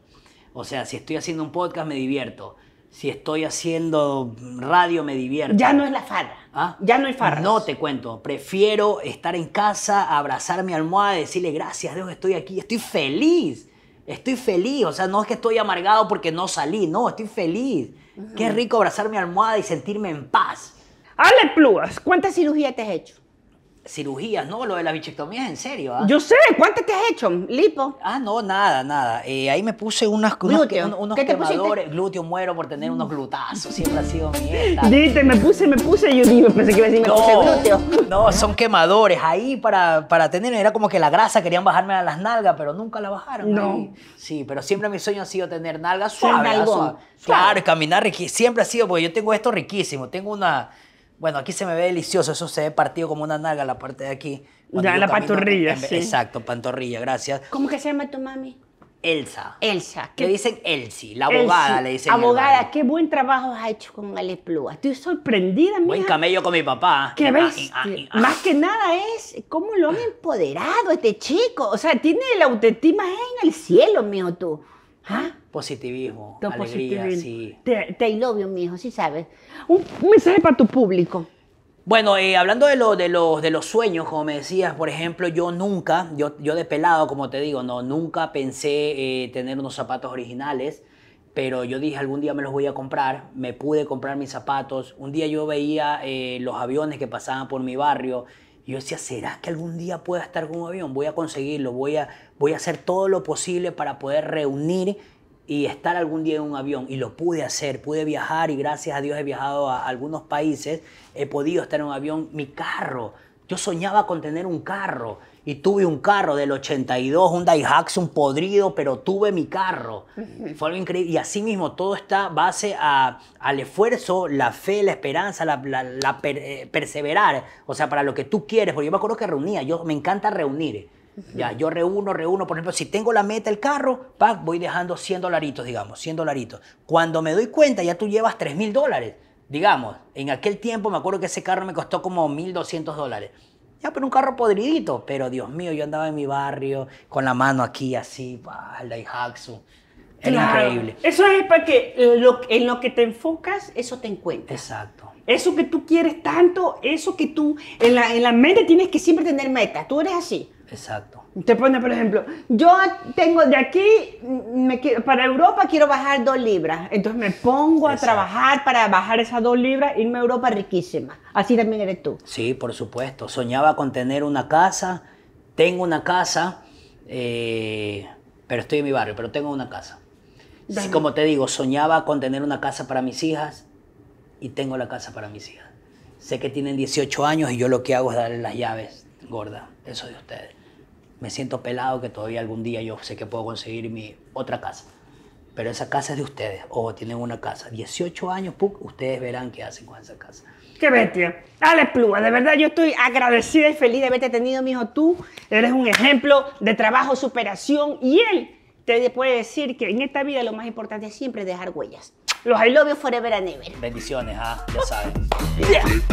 O sea, si estoy haciendo un podcast, me divierto. Si estoy haciendo radio, me divierto. Ya no es la farra. ¿Ah? Ya no hay farra. No te cuento. Prefiero estar en casa, abrazar mi almohada, decirle gracias, Dios, estoy aquí, estoy feliz. Estoy feliz, o sea, no es que estoy amargado porque no salí, no, estoy feliz. Qué rico abrazar mi almohada y sentirme en paz. Alex Plugas, ¿cuántas cirugías te has hecho? cirugías, ¿no? Lo de las es en serio. ¿ah? Yo sé, ¿cuántas te has hecho? ¿Lipo? Ah, no, nada, nada. Eh, ahí me puse unas, unos, unos ¿Qué glúteo, muero por tener unos glutazos, siempre ha sido mi Dite, me puse, me puse, yo dije, pensé que iba a decir, me puse glúteo. No, son quemadores, ahí para, para tener, era como que la grasa, querían bajarme a las nalgas, pero nunca la bajaron. No. Sí, pero siempre mi sueño ha sido tener nalgas suaves. ¿ah? Suave. Claro, caminar, siempre ha sido, porque yo tengo esto riquísimo, tengo una... Bueno, aquí se me ve delicioso, eso se ve partido como una naga la parte de aquí. Ya, la pantorrilla, sí. Exacto, pantorrilla, gracias. ¿Cómo que se llama tu mami? Elsa. Elsa. ¿qué? Le dicen Elsie, la abogada, le dicen. Abogada, qué buen trabajo has hecho con Alex Estoy sorprendida, mija. Buen camello con mi papá. ¿Qué ves? Más que nada es cómo lo han (clears throat) empoderado este chico. O sea, tiene la autenticidad, en el cielo, mío, tú. ¿Ah? Positivismo, alegría, sí. Te, te love, mi hijo, sí sabes. Un, mensaje para tu público. Bueno, eh, hablando de, lo, de, los, de los sueños, como me decías, por ejemplo, yo nunca, yo, yo de pelado, como te digo, no, nunca pensé eh, tener unos zapatos originales pero yo dije algún día me los voy a comprar, me pude comprar mis zapatos, un día yo veía eh, los aviones que pasaban por mi barrio y yo decía, ¿será que algún día pueda estar con un avión? Voy a conseguirlo, voy a, voy a hacer todo lo posible para poder reunir y estar algún día en un avión. Y lo pude hacer, pude viajar y gracias a Dios he viajado a algunos países, he podido estar en un avión, mi carro yo soñaba con tener un carro y tuve un carro del 82, un Daihatsu, un podrido, pero tuve mi carro. Fue algo increíble. Y así mismo todo está base a, al esfuerzo, la fe, la esperanza, la, eh, perseverar. O sea, para lo que tú quieres. Porque yo me acuerdo que reunía, yo me encanta reunir. Ya, yo reúno, reúno, por ejemplo, si tengo la meta el carro, pa, voy dejando 100 dolaritos, digamos, 100 dolaritos. Cuando me doy cuenta, ya tú llevas 3 mil dólares digamos, en aquel tiempo me acuerdo que ese carro me costó como 1.200 dólares. Ya, pero un carro podridito. Pero Dios mío, yo andaba en mi barrio con la mano aquí así, el increíble. Eso es para que eh, en lo que te enfocas, eso te encuentras. Exacto. Eso que tú quieres tanto, eso que tú en la, mente tienes que siempre tener meta. Tú eres así. Exacto. Te pone, por ejemplo, yo tengo de aquí, mm, me para Europa quiero bajar dos libras. Entonces me pongo a trabajar para bajar esas dos libras, irme a Europa riquísima. Así también eres tú. Sí, por supuesto. Soñaba con tener una casa, tengo una casa, eh, pero estoy en mi barrio, pero tengo una casa. Sí, como te digo, soñaba con tener una casa para mis hijas, y tengo la casa para mis hijas. Sé que tienen 18 años y yo lo que hago es darles las llaves, gorda, eso de ustedes. Me siento pelado que todavía algún día yo sé que puedo conseguir mi otra casa. Pero esa casa es de ustedes, o tienen una casa. 18 años, ustedes verán qué hacen con esa casa. Qué bestia. Dale pluma. De verdad, yo estoy agradecida y feliz de haberte tenido, mi hijo. Tú eres un ejemplo de trabajo, superación. Y él te puede decir que en esta vida lo más importante es siempre dejar huellas. Los I love you forever and ever. Bendiciones, ah, ya saben.